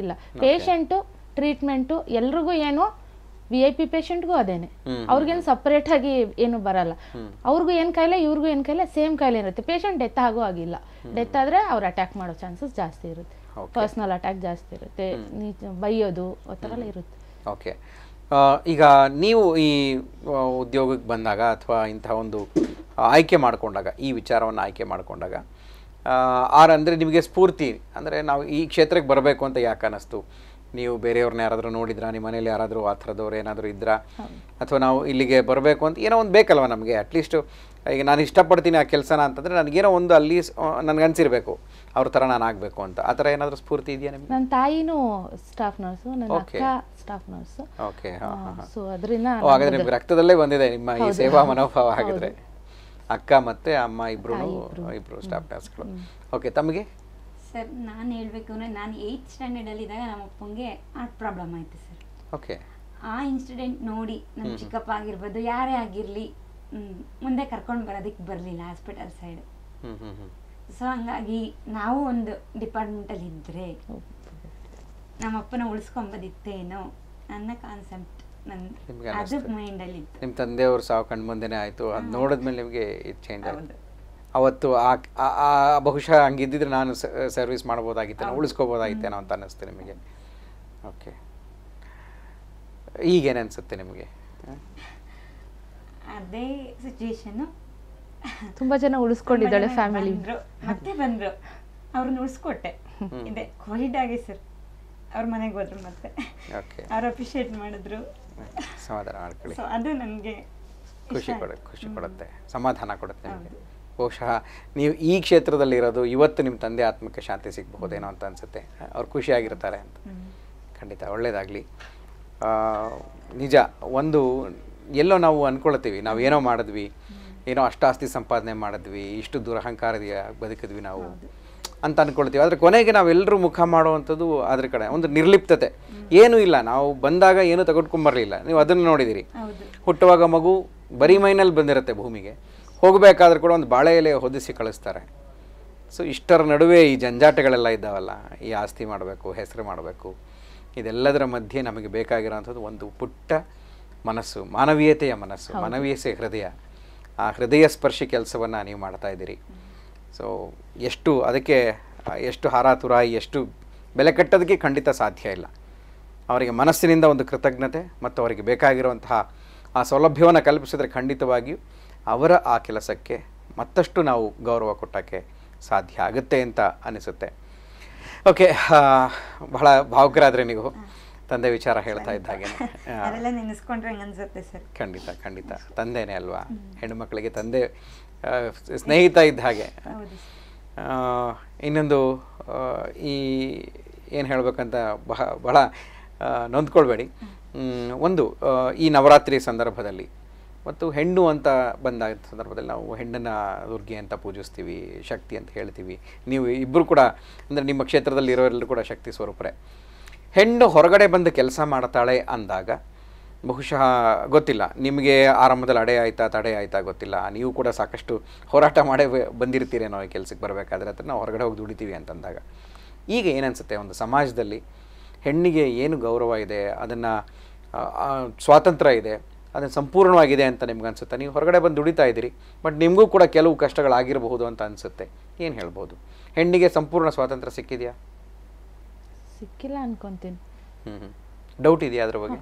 ಇಲ್ಲ ಪೇಷಂಟ್ ಟ್ರೀಟ್ಮೆಂಟು ಎಲ್ರಿಗೂ ಏನು ವಿ ಐ ಪಿ ಪೇಷಂಟ್ಗೂ ಅದೇನೆ ಅವ್ರಿಗೇನು ಸಪ್ರೇಟ್ ಆಗಿ ಏನು ಬರಲ್ಲ ಅವ್ರಿಗೂ ಏನು ಕಾಯಿಲೆ ಇವ್ರಿಗೂ ಏನು ಕಾಯಿಲೆ ಸೇಮ್ ಕಾಯಿಲೆ ಇರುತ್ತೆ ಪೇಷಂಟ್ ಡೆತ್ ಆಗೋ ಆಗಿಲ್ಲ ಡೆತ್ ಆದ್ರೆ ಅವ್ರು ಅಟ್ಯಾಕ್ ಮಾಡೋ ಚಾನ್ಸಸ್ ಜಾಸ್ತಿ ಇರುತ್ತೆ ಪರ್ಸ್ನಲ್ ಅಟ್ಯಾಕ್ ಜಾಸ್ತಿ ಇರುತ್ತೆ ಬೈಯೋದು ಆ ಇರುತ್ತೆ ಓಕೆ ಈಗ ನೀವು ಈ ಉದ್ಯೋಗಕ್ಕೆ ಬಂದಾಗ ಅಥವಾ ಇಂಥ ಒಂದು ಆಯ್ಕೆ ಮಾಡಿಕೊಂಡಾಗ ಈ ವಿಚಾರವನ್ನು ಆಯ್ಕೆ ಮಾಡಿಕೊಂಡಾಗ ಆರ್ ಅಂದ್ರೆ ನಿಮಗೆ ಸ್ಫೂರ್ತಿ ಅಂದರೆ ನಾವು ಈ ಕ್ಷೇತ್ರಕ್ಕೆ ಬರಬೇಕು ಅಂತ ಯಾಕೆ ಅನ್ನಿಸ್ತು ನೀವು ಬೇರೆಯವ್ರನ್ನ ಯಾರಾದರೂ ನೋಡಿದ್ರಾ ನಿಮ್ಮ ಮನೇಲಿ ಯಾರಾದರೂ ಆ ಥರದವ್ರು ಏನಾದರೂ ಇದ್ರಾ ಅಥವಾ ನಾವು ಇಲ್ಲಿಗೆ ಬರಬೇಕು ಅಂತ ಏನೋ ಒಂದು ಬೇಕಲ್ವ ನಮಗೆ ಅಟ್ಲೀಸ್ಟು ಈಗ ನಾನು ಇಷ್ಟಪಡ್ತೀನಿ ಆ ಕೆಲಸನ ಅಂತಂದರೆ ನನಗೇನೋ ಒಂದು ಅಲ್ಲಿ ನನಗನ್ಸಿರಬೇಕು ಅವ್ರ ಥರ ನಾನು ಆಗಬೇಕು ಅಂತ ಆ ಥರ ಏನಾದರೂ ಸ್ಫೂರ್ತಿ ಇದೆಯಾ ನಿಮ್ಗೆ ನನ್ನ ತಾಯಿನೂ ಸ್ಟಾಫ್ ನರ್ಸು ನನ್ನ ಸ್ಟಾಫ್ ನರ್ಸು ಓಕೆ ಸೊ ಅದರಿಂದ ಹಾಗಾದ್ರೆ ನಿಮ್ಗೆ ರಕ್ತದಲ್ಲೇ ಬಂದಿದೆ ನಿಮ್ಮ ಈ ಸೇವಾ ಮನೋಭಾವ ಆಗಿದ್ರೆ ಅಕ್ಕ ಮತ್ತೆ ಅಮ್ಮ ಇಬ್ಬರು ಇಬ್ಬರು ಸ್ಟಾಫ್ ನರ್ಸ್ಗಳು ಓಕೆ ತಮಗೆ ಸರ್ ನಾನು ಹೇಳಬೇಕು ಅಂದರೆ ನಾನು ಏಯ್ತ್ ಇದ್ದಾಗ ನಮ್ಮ ಅಪ್ಪಂಗೆ ಹಾರ್ಟ್ ಪ್ರಾಬ್ಲಮ್ ಆಯಿತು ಸರ್ ಓಕೆ ಆ ಇನ್ಸಿಡೆಂಟ್ ನೋಡಿ ನಮ್ಮ ಚಿಕ್ಕಪ್ಪ ಆಗಿರ್ಬೋದು ಯಾರೇ ಆಗಿರಲಿ ಮುಂದೆ ಕರ್ಕೊಂಡು ಬರೋದಕ್ಕೆ ಬರಲಿಲ್ಲ ಹಾಸ್ಪಿಟಲ್ ಸೈಡ್ ಸೊ ಹಂಗಾಗಿ ನಾವು ಒಂದು ಡಿಪಾರ್ಟ್ಮೆಂಟಲ್ಲಿ ಇದ್ದರೆ ನಮ್ಮಪ್ಪನ ಉಳಿಸ್ಕೊಂಬದಿತ್ತೇನೋ ನನ್ನ ಕಾನ್ಸೆಪ್ಟ್ ನನ್ನ ಮೈಂಡಲ್ಲಿ ನಿಮ್ಮ ತಂದೆಯವರು ಸಾವು ಕಣ್ಮುಂದೆನೇ ಆಯಿತು ಅದು ನೋಡಿದ್ಮೇಲೆ ನಿಮಗೆ ಇದು ಚೇಂಜ್ ಆಗುತ್ತೆ ಅವತ್ತು ಆ ಬಹುಶಃ ಹಂಗಿದ್ದಿದ್ರೆ ನಾನು ಸರ್ವಿಸ್ ಮಾಡ್ಬೋದಾಗಿತ್ತೇನೋ ಉಳಿಸ್ಕೋಬೋದಾಗಿತ್ತೇನೋ ಅಂತ ಅನ್ನಿಸ್ತು ನಿಮಗೆ ಓಕೆ ಈಗೇನು ಅನಿಸುತ್ತೆ ನಿಮಗೆ ಅದೇ ಸಿಚುವೇಶನ್ ತುಂಬಾ ಜನ ಉಳಿಸ್ಕೊಂಡಿದ್ದಾಳೆ ಫ್ಯಾಮಿಲಿ ಮತ್ತೆ ಬಂದ್ರು ಅವ್ರನ್ನ ಉಳಿಸ್ಕೊಟ್ಟೆ ಇದೆ ಕೋವಿಡ್ ಆಗಿ ಸರ್ ಅವ್ರ ಮನೆಗೆ ಹೋದ್ರು ಮತ್ತೆ ಅವ್ರು ಅಪ್ರಿಷಿಯೇಟ್ ಮಾಡಿದ್ರು ಸಮಾಧಾನ ಮಾಡ್ಕೊಳ್ಳಿ ಅದು ನನಗೆ ಖುಷಿ ಕೊಡುತ್ತೆ ಖುಷಿ ಕೊಡುತ್ತೆ ಸಮಾಧಾನ ಕೊಡುತ್ತೆ ನಿಮಗೆ ಬಹುಶಃ ನೀವು ಈ ಕ್ಷೇತ್ರದಲ್ಲಿರೋದು ಇವತ್ತು ನಿಮ್ಮ ತಂದೆ ಆತ್ಮಕ್ಕೆ ಶಾಂತಿ ಸಿಗಬಹುದೇನೋ ಅಂತ ಅನಿಸುತ್ತೆ ಅವ್ರು ಖುಷಿಯಾಗಿರ್ತಾರೆ ಅಂತ ಖಂಡಿತ ಒಳ್ಳೆಯದಾಗಲಿ ನಿಜ ಒಂದು ಎಲ್ಲೋ ನಾವು ಅಂದ್ಕೊಳ್ತೀವಿ ನಾವು ಏನೋ ಮಾಡಿದ್ವಿ ಏನೋ ಅಷ್ಟಾಸ್ತಿ ಸಂಪಾದನೆ ಮಾಡಿದ್ವಿ ಇಷ್ಟು ದುರಹಂಕಾರದ ಬದುಕಿದ್ವಿ ನಾವು ಅಂತ ಅಂದ್ಕೊಳ್ತೀವಿ ಆದರೆ ಕೊನೆಗೆ ನಾವೆಲ್ಲರೂ ಮುಖ ಮಾಡುವಂಥದ್ದು ಅದ್ರ ಕಡೆ ಒಂದು ನಿರ್ಲಿಪ್ತತೆ ಏನೂ ಇಲ್ಲ ನಾವು ಬಂದಾಗ ಏನೂ ತಗೊಟ್ಕೊಂಬರಲಿಲ್ಲ ನೀವು ಅದನ್ನು ನೋಡಿದ್ದೀರಿ ಹುಟ್ಟುವಾಗ ಮಗು ಬರೀ ಮೈನಲ್ಲಿ ಬಂದಿರುತ್ತೆ ಭೂಮಿಗೆ ಹೋಗಬೇಕಾದ್ರೂ ಕೂಡ ಒಂದು ಬಾಳೆ ಎಲೆ ಹೊದಿಸಿ ಕಳಿಸ್ತಾರೆ ಸೊ ಇಷ್ಟರ ನಡುವೆ ಈ ಜಂಜಾಟಗಳೆಲ್ಲ ಇದ್ದಾವಲ್ಲ ಈ ಆಸ್ತಿ ಮಾಡಬೇಕು ಹೆಸರು ಮಾಡಬೇಕು ಇದೆಲ್ಲದರ ಮಧ್ಯೆ ನಮಗೆ ಬೇಕಾಗಿರೋವಂಥದ್ದು ಒಂದು ಪುಟ್ಟ ಮನಸ್ಸು ಮಾನವೀಯತೆಯ ಮನಸ್ಸು ಮಾನವೀಯತೆ ಹೃದಯ ಆ ಹೃದಯ ಸ್ಪರ್ಶಿ ಕೆಲಸವನ್ನು ನೀವು ಮಾಡ್ತಾ ಇದ್ದೀರಿ ಸೊ ಎಷ್ಟು ಅದಕ್ಕೆ ಎಷ್ಟು ಹಾರಾತುರ ಎಷ್ಟು ಬೆಲೆ ಕಟ್ಟೋದಕ್ಕೆ ಖಂಡಿತ ಸಾಧ್ಯ ಇಲ್ಲ ಅವರಿಗೆ ಮನಸ್ಸಿನಿಂದ ಒಂದು ಕೃತಜ್ಞತೆ ಮತ್ತು ಅವರಿಗೆ ಬೇಕಾಗಿರುವಂತಹ ಆ ಸೌಲಭ್ಯವನ್ನು ಕಲ್ಪಿಸಿದ್ರೆ ಖಂಡಿತವಾಗಿಯೂ ಅವರ ಆ ಕೆಲಸಕ್ಕೆ ಮತ್ತಷ್ಟು ನಾವು ಗೌರವ ಕೊಟ್ಟಕ್ಕೆ ಸಾಧ್ಯ ಆಗುತ್ತೆ ಅಂತ ಅನಿಸುತ್ತೆ ಓಕೆ ಬಹಳ ಭಾವುಕರಾದರೆ ನೀವು ತಂದೆ ವಿಚಾರ ಹೇಳ್ತಾ ಇದ್ದಾಗೆ ಖಂಡಿತ ಖಂಡಿತ ತಂದೇನೆ ಅಲ್ವಾ ಹೆಣ್ಣುಮಕ್ಕಳಿಗೆ ತಂದೆ ಸ್ನೇಹಿತ ಇದ್ದ ಹಾಗೆ ಇನ್ನೊಂದು ಈ ಏನು ಹೇಳಬೇಕಂತ ಬಹ ಬಹಳ ನೊಂದ್ಕೊಳ್ಬೇಡಿ ಒಂದು ಈ ನವರಾತ್ರಿ ಸಂದರ್ಭದಲ್ಲಿ ಮತ್ತು ಹೆಣ್ಣು ಅಂತ ಬಂದಾಗ ಸಂದರ್ಭದಲ್ಲಿ ನಾವು ಹೆಣ್ಣನ್ನು ದುರ್ಗೆ ಅಂತ ಪೂಜಿಸ್ತೀವಿ ಶಕ್ತಿ ಅಂತ ಹೇಳ್ತೀವಿ ನೀವು ಇಬ್ಬರು ಕೂಡ ಅಂದರೆ ನಿಮ್ಮ ಕ್ಷೇತ್ರದಲ್ಲಿ ಇರೋರೆಲ್ಲರೂ ಕೂಡ ಶಕ್ತಿ ಸ್ವರೂಪರೇ ಹೆಣ್ಣು ಹೊರಗಡೆ ಬಂದು ಕೆಲಸ ಮಾಡ್ತಾಳೆ ಅಂದಾಗ ಬಹುಶಃ ಗೊತ್ತಿಲ್ಲ ನಿಮಗೆ ಆರಂಭದಲ್ಲಿ ಅಡೆ ಆಯಿತಾ ತಡೆ ಆಯಿತಾ ಗೊತ್ತಿಲ್ಲ ನೀವು ಕೂಡ ಸಾಕಷ್ಟು ಹೋರಾಟ ಮಾಡೇ ಬಂದಿರ್ತೀರೇನೋ ಈ ಕೆಲಸಕ್ಕೆ ಬರಬೇಕಾದ್ರೆ ಅದನ್ನು ನಾವು ಹೊರಗಡೆ ಹೋಗಿ ದುಡಿತೀವಿ ಅಂತಂದಾಗ ಈಗ ಏನನ್ಸುತ್ತೆ ಒಂದು ಸಮಾಜದಲ್ಲಿ ಹೆಣ್ಣಿಗೆ ಏನು ಗೌರವ ಇದೆ ಅದನ್ನು ಸ್ವಾತಂತ್ರ್ಯ ಇದೆ ಅದನ್ನು ಸಂಪೂರ್ಣವಾಗಿದೆ ಅಂತ ನಿಮ್ಗೆ ಅನಿಸುತ್ತೆ ನೀವು ಹೊರಗಡೆ ಬಂದು ದುಡಿತಾ ಇದ್ದೀರಿ ಬಟ್ ನಿಮಗೂ ಕೂಡ ಕೆಲವು ಕಷ್ಟಗಳಾಗಿರಬಹುದು ಅಂತ ಅನಿಸುತ್ತೆ ಏನು ಹೇಳ್ಬೋದು ಹೆಣ್ಣಿಗೆ ಸಂಪೂರ್ಣ ಸ್ವಾತಂತ್ರ್ಯ ಸಿಕ್ಕಿದೆಯಾ ಸಿಕ್ಕಿಲ್ಲ ಅನ್ಕೊಂತೀನಿ ಹ್ಞೂ ಡೌಟ್ ಇದೆಯಾ ಅದ್ರ ಬಗ್ಗೆ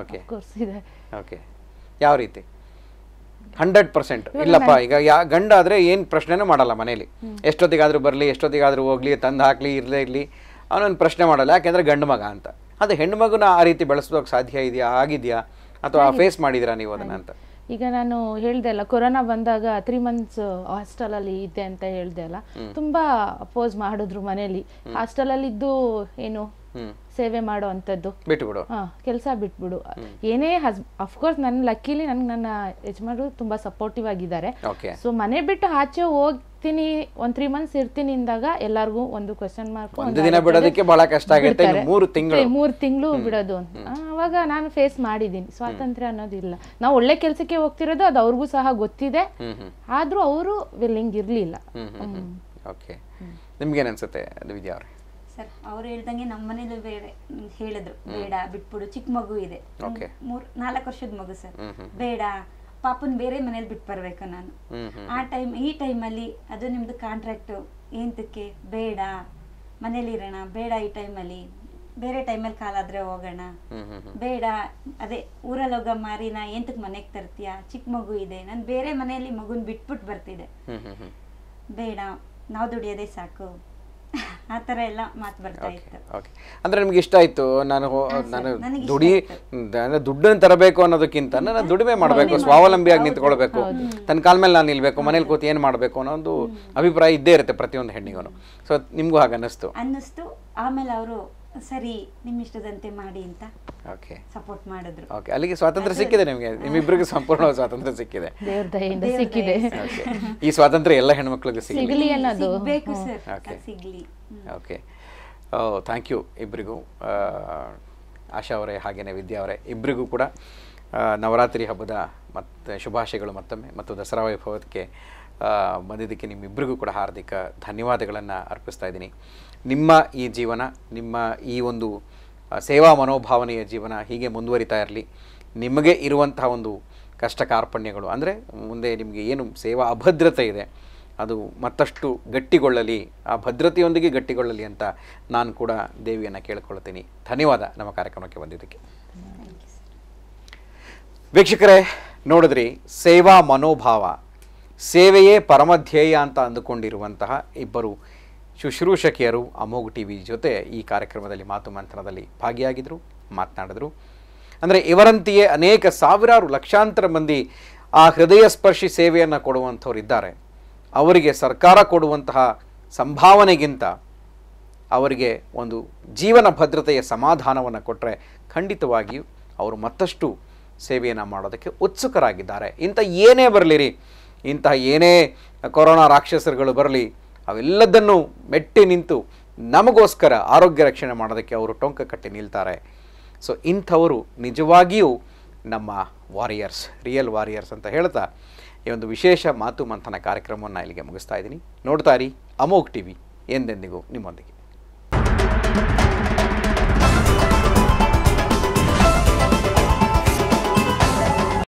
ಓಕೆ ಓಕೆ ಯಾವ ರೀತಿ ಹಂಡ್ರೆಡ್ ಪರ್ಸೆಂಟ್ ಇಲ್ಲಪ್ಪ ಈಗ ಯಾ ಗಂಡ ಆದರೆ ಏನು ಪ್ರಶ್ನೆನೂ ಮಾಡಲ್ಲ ಮನೇಲಿ ಎಷ್ಟೊತ್ತಿಗಾದರೂ ಬರಲಿ ಎಷ್ಟೊತ್ತಿಗಾದರೂ ಹೋಗಲಿ ತಂದು ಹಾಕಲಿ ಇರಲೇ ಇರಲಿ ಅವನೊಂದು ಪ್ರಶ್ನೆ ಮಾಡಲ್ಲ ಯಾಕೆಂದರೆ ಗಂಡು ಮಗ ಅಂತ ಅದು ಹೆಣ್ಣು ಮಗುನ ಆ ರೀತಿ ಬೆಳೆಸೋಕೆ ಸಾಧ್ಯ ಇದೆಯಾ ಆಗಿದೆಯಾ ಅಥವಾ ಫೇಸ್ ನೀವು ಅದನ್ನ ಅಂತ ಈಗ ನಾನು ಹೇಳ್ದೆ ಅಲ್ಲ ಕೊರೋನಾ ಬಂದಾಗ ತ್ರೀ ಮಂತ್ಸ್ ಹಾಸ್ಟೆಲ್ ಅಲ್ಲಿ ಇದ್ದೆ ಅಂತ ಹೇಳ್ದೆ ಅಲ್ಲ ತುಂಬಾ ಅಪೋಸ್ ಮಾಡಿದ್ರು ಮನೇಲಿ ಹಾಸ್ಟೆಲ್ ಅಲ್ಲಿ ಇದ್ದು ಏನು ಸೇವೆ ಮಾಡೋ ಅಂಥದ್ದು ಬಿಟ್ಬಿಡು ಕೆಲಸ ಬಿಟ್ಬಿಡು ಏನೇ ಹಸ್ ಅಫ್ಕೋರ್ಸ್ ನನ್ನ ಲಕ್ಕಿಲಿ ನನ್ಗೆ ನನ್ನ ಯಜಮಾನರು ತುಂಬ ಸಪೋರ್ಟಿವ್ ಆಗಿದ್ದಾರೆ ಸೊ ಮನೆ ಬಿಟ್ಟು ಆಚೆ ಹೋಗ್ತೀನಿ ಒಂದು ತ್ರೀ ಮಂತ್ಸ್ ಇರ್ತೀನಿ ಅಂದಾಗ ಎಲ್ಲರಿಗೂ ಒಂದು ಕ್ವಶನ್ ಮಾರ್ಕ್ ಒಂದು ದಿನ ಬಿಡೋದಕ್ಕೆ ಬಹಳ ಕಷ್ಟ ಆಗುತ್ತೆ ಮೂರು ತಿಂಗಳು ತಿಂಗಳು ಬಿಡೋದು ಅವಾಗ ನಾನು ಫೇಸ್ ಮಾಡಿದ್ದೀನಿ ಸ್ವಾತಂತ್ರ್ಯ ಅನ್ನೋದಿಲ್ಲ ನಾವು ಒಳ್ಳೆ ಕೆಲಸಕ್ಕೆ ಹೋಗ್ತಿರೋದು ಅದು ಅವ್ರಿಗೂ ಸಹ ಗೊತ್ತಿದೆ ಆದ್ರೂ ಅವರು ವಿಲ್ಲಿಂಗ್ ಇರಲಿಲ್ಲ ಓಕೆ ನಿಮ್ಗೇನು ಅನ್ಸುತ್ತೆ ವಿದ್ಯಾ ಅವ್ರೆ ಸರ್ ಅವ್ರು ಹೇಳ್ದಂಗೆ ನಮ್ಮ ಮನೇಲಿ ಬೇರೆ ಹೇಳಿದ್ರು ಬೇಡ ಬಿಟ್ಬಿಡು ಚಿಕ್ಕ ಮಗು ಇದೆ ಮೂರ್ ನಾಲ್ಕು ವರ್ಷದ ಮಗು ಸರ್ ಬೇಡ ಪಾಪನ್ ಬೇರೆ ಮನೇಲಿ ಬಿಟ್ ಬರ್ಬೇಕು ನಾನು ಆ ಟೈಮ್ ಈ ಟೈಮ್ ಅಲ್ಲಿ ಅದು ನಿಮ್ದು ಕಾಂಟ್ರಾಕ್ಟ್ ಏಂತಕ್ಕೆ ಬೇಡ ಮನೇಲಿ ಇರೋಣ ಬೇಡ ಈ ಟೈಮ್ ಅಲ್ಲಿ ಬೇರೆ ಟೈಮ್ ಟೈಮಲ್ಲಿ ಕಾಲಾದ್ರೆ ಹೋಗೋಣ ಬೇಡ ಅದೇ ಊರಲ್ಲಿ ಹೋಗ ಮಾರಿ ನಾ ಏಂತಕ್ ಮನೆಗ್ ತರ್ತೀಯ ಚಿಕ್ಕ ಮಗು ಇದೆ ನಾನು ಬೇರೆ ಮನೆಯಲ್ಲಿ ಮಗುನ್ ಬಿಟ್ಬಿಟ್ಟು ಬರ್ತಿದೆ ಬೇಡ ನಾವ್ ದುಡಿಯೋದೇ ಸಾಕು ಆ ಥರ ಎಲ್ಲ ಮಾತು ಬರ್ತಾ ಇತ್ತು ಓಕೆ ನಿಮ್ಗೆ ಇಷ್ಟ ಆಯ್ತು ನಾನು ನಾನು ದುಡಿ ಅಂದ್ರೆ ದುಡ್ಡನ್ನು ತರಬೇಕು ಅನ್ನೋದಕ್ಕಿಂತ ನಾನು ದುಡಿಮೆ ಮಾಡಬೇಕು ಸ್ವಾವಲಂಬಿಯಾಗಿ ನಿಂತ್ಕೊಳ್ಬೇಕು ತನ್ನ ಕಾಲ ಮೇಲೆ ನಾನು ನಿಲ್ಬೇಕು ಮನೇಲಿ ಕೂತು ಏನು ಮಾಡಬೇಕು ಅನ್ನೋ ಒಂದು ಅಭಿಪ್ರಾಯ ಇದ್ದೇ ಇರುತ್ತೆ ಪ್ರತಿಯೊಂದು ಹೆಣ್ಣಿಗೂ ಸೊ ನಿಮಗೂ ಹಾಗೆ ಅನ್ನಿಸ್ತು ಅನ್ನಿಸ್ತು ಆಮೇಲೆ ಅವರು ಸರಿ ನಿಮ್ಮ ಇಷ್ಟದಂತೆ ಮಾಡಿ ಅಂತ ಓಕೆ ಸಪೋರ್ಟ್ ಮಾಡಿದ್ರು ಓಕೆ ಅಲ್ಲಿಗೆ ಸ್ವಾತಂತ್ರ್ಯ ಸಿಕ್ಕಿದೆ ನಿಮಗೆ ನಿಮ್ಮಿಬ್ಬರಿಗೂ ಸಂಪೂರ್ಣ ಸ್ವಾತಂತ್ರ್ಯ ಸಿಕ್ಕಿದೆ ದೇವ್ರ ಸಿಕ್ಕಿದೆ ಈ ಸ್ವಾತಂತ್ರ್ಯ ಎಲ್ಲ ಹೆಣ್ಮಕ್ಳಿಗೆ ಸಿಗಲಿ ಅನ್ನೋದು ಸರ್ ಸಿಗಲಿ ಓಕೆ ಥ್ಯಾಂಕ್ ಯು ಇಬ್ಬರಿಗೂ ಆಶಾ ಅವರೇ ಹಾಗೆಯೇ ವಿದ್ಯಾ ಅವರೇ ಇಬ್ಬರಿಗೂ ಕೂಡ ನವರಾತ್ರಿ ಹಬ್ಬದ ಮತ್ತು ಶುಭಾಶಯಗಳು ಮತ್ತೊಮ್ಮೆ ಮತ್ತು ದಸರಾ ವೈಭವಕ್ಕೆ ಬಂದಿದ್ದಕ್ಕೆ ನಿಮ್ಮಿಬ್ಬರಿಗೂ ಕೂಡ ಹಾರ್ದಿಕ ಧನ್ಯವಾದಗಳನ್ನು ಅರ್ಪಿಸ್ತಾ ಇದ್ದೀನಿ ನಿಮ್ಮ ಈ ಜೀವನ ನಿಮ್ಮ ಈ ಒಂದು ಸೇವಾ ಮನೋಭಾವನೆಯ ಜೀವನ ಹೀಗೆ ಮುಂದುವರಿತಾ ಇರಲಿ ನಿಮಗೆ ಇರುವಂತಹ ಒಂದು ಕಷ್ಟ ಕಾರ್ಪಣ್ಯಗಳು ಅಂದರೆ ಮುಂದೆ ನಿಮಗೆ ಏನು ಸೇವಾ ಅಭದ್ರತೆ ಇದೆ ಅದು ಮತ್ತಷ್ಟು ಗಟ್ಟಿಗೊಳ್ಳಲಿ ಆ ಭದ್ರತೆಯೊಂದಿಗೆ ಗಟ್ಟಿಗೊಳ್ಳಲಿ ಅಂತ ನಾನು ಕೂಡ ದೇವಿಯನ್ನು ಕೇಳ್ಕೊಳ್ತೀನಿ ಧನ್ಯವಾದ ನಮ್ಮ ಕಾರ್ಯಕ್ರಮಕ್ಕೆ ಬಂದಿದ್ದಕ್ಕೆ ವೀಕ್ಷಕರೇ ನೋಡಿದ್ರಿ ಸೇವಾ ಮನೋಭಾವ ಸೇವೆಯೇ ಪರಮಧ್ಯೇಯ ಅಂತ ಅಂದುಕೊಂಡಿರುವಂತಹ ಇಬ್ಬರು ಶುಶ್ರೂಷಕಿಯರು ಅಮೋಘ್ ಟಿ ವಿ ಜೊತೆ ಈ ಕಾರ್ಯಕ್ರಮದಲ್ಲಿ ಮಾತು ಮಂಥನದಲ್ಲಿ ಭಾಗಿಯಾಗಿದ್ದರು ಮಾತನಾಡಿದರು ಅಂದರೆ ಇವರಂತೆಯೇ ಅನೇಕ ಸಾವಿರಾರು ಲಕ್ಷಾಂತರ ಮಂದಿ ಆ ಹೃದಯ ಸ್ಪರ್ಶಿ ಸೇವೆಯನ್ನು ಕೊಡುವಂಥವರಿದ್ದಾರೆ ಅವರಿಗೆ ಸರ್ಕಾರ ಕೊಡುವಂತಹ ಸಂಭಾವನೆಗಿಂತ ಅವರಿಗೆ ಒಂದು ಜೀವನ ಭದ್ರತೆಯ ಸಮಾಧಾನವನ್ನು ಕೊಟ್ಟರೆ ಖಂಡಿತವಾಗಿಯೂ ಅವರು ಮತ್ತಷ್ಟು ಸೇವೆಯನ್ನು ಮಾಡೋದಕ್ಕೆ ಉತ್ಸುಕರಾಗಿದ್ದಾರೆ ಇಂಥ ಏನೇ ಬರಲಿರಿ ಇಂತಹ ಏನೇ ಕೊರೋನಾ ರಾಕ್ಷಸರುಗಳು ಬರಲಿ ಅವೆಲ್ಲದನ್ನು ಮೆಟ್ಟಿ ನಿಂತು ನಮಗೋಸ್ಕರ ಆರೋಗ್ಯ ರಕ್ಷಣೆ ಮಾಡೋದಕ್ಕೆ ಅವರು ಟೊಂಕ ಕಟ್ಟಿ ನಿಲ್ತಾರೆ ಸೊ ಇಂಥವರು ನಿಜವಾಗಿಯೂ ನಮ್ಮ ವಾರಿಯರ್ಸ್ ರಿಯಲ್ ವಾರಿಯರ್ಸ್ ಅಂತ ಹೇಳ್ತಾ ಈ ಒಂದು ವಿಶೇಷ ಮಾತು ಮಂಥನ ಕಾರ್ಯಕ್ರಮವನ್ನು ಇಲ್ಲಿಗೆ ಮುಗಿಸ್ತಾ ಇದ್ದೀನಿ ನೋಡ್ತಾ ಇರಿ ಅಮೋಘ್ ಟಿ ವಿ ಎಂದೆಂದಿಗೂ ನಿಮ್ಮೊಂದಿಗೆ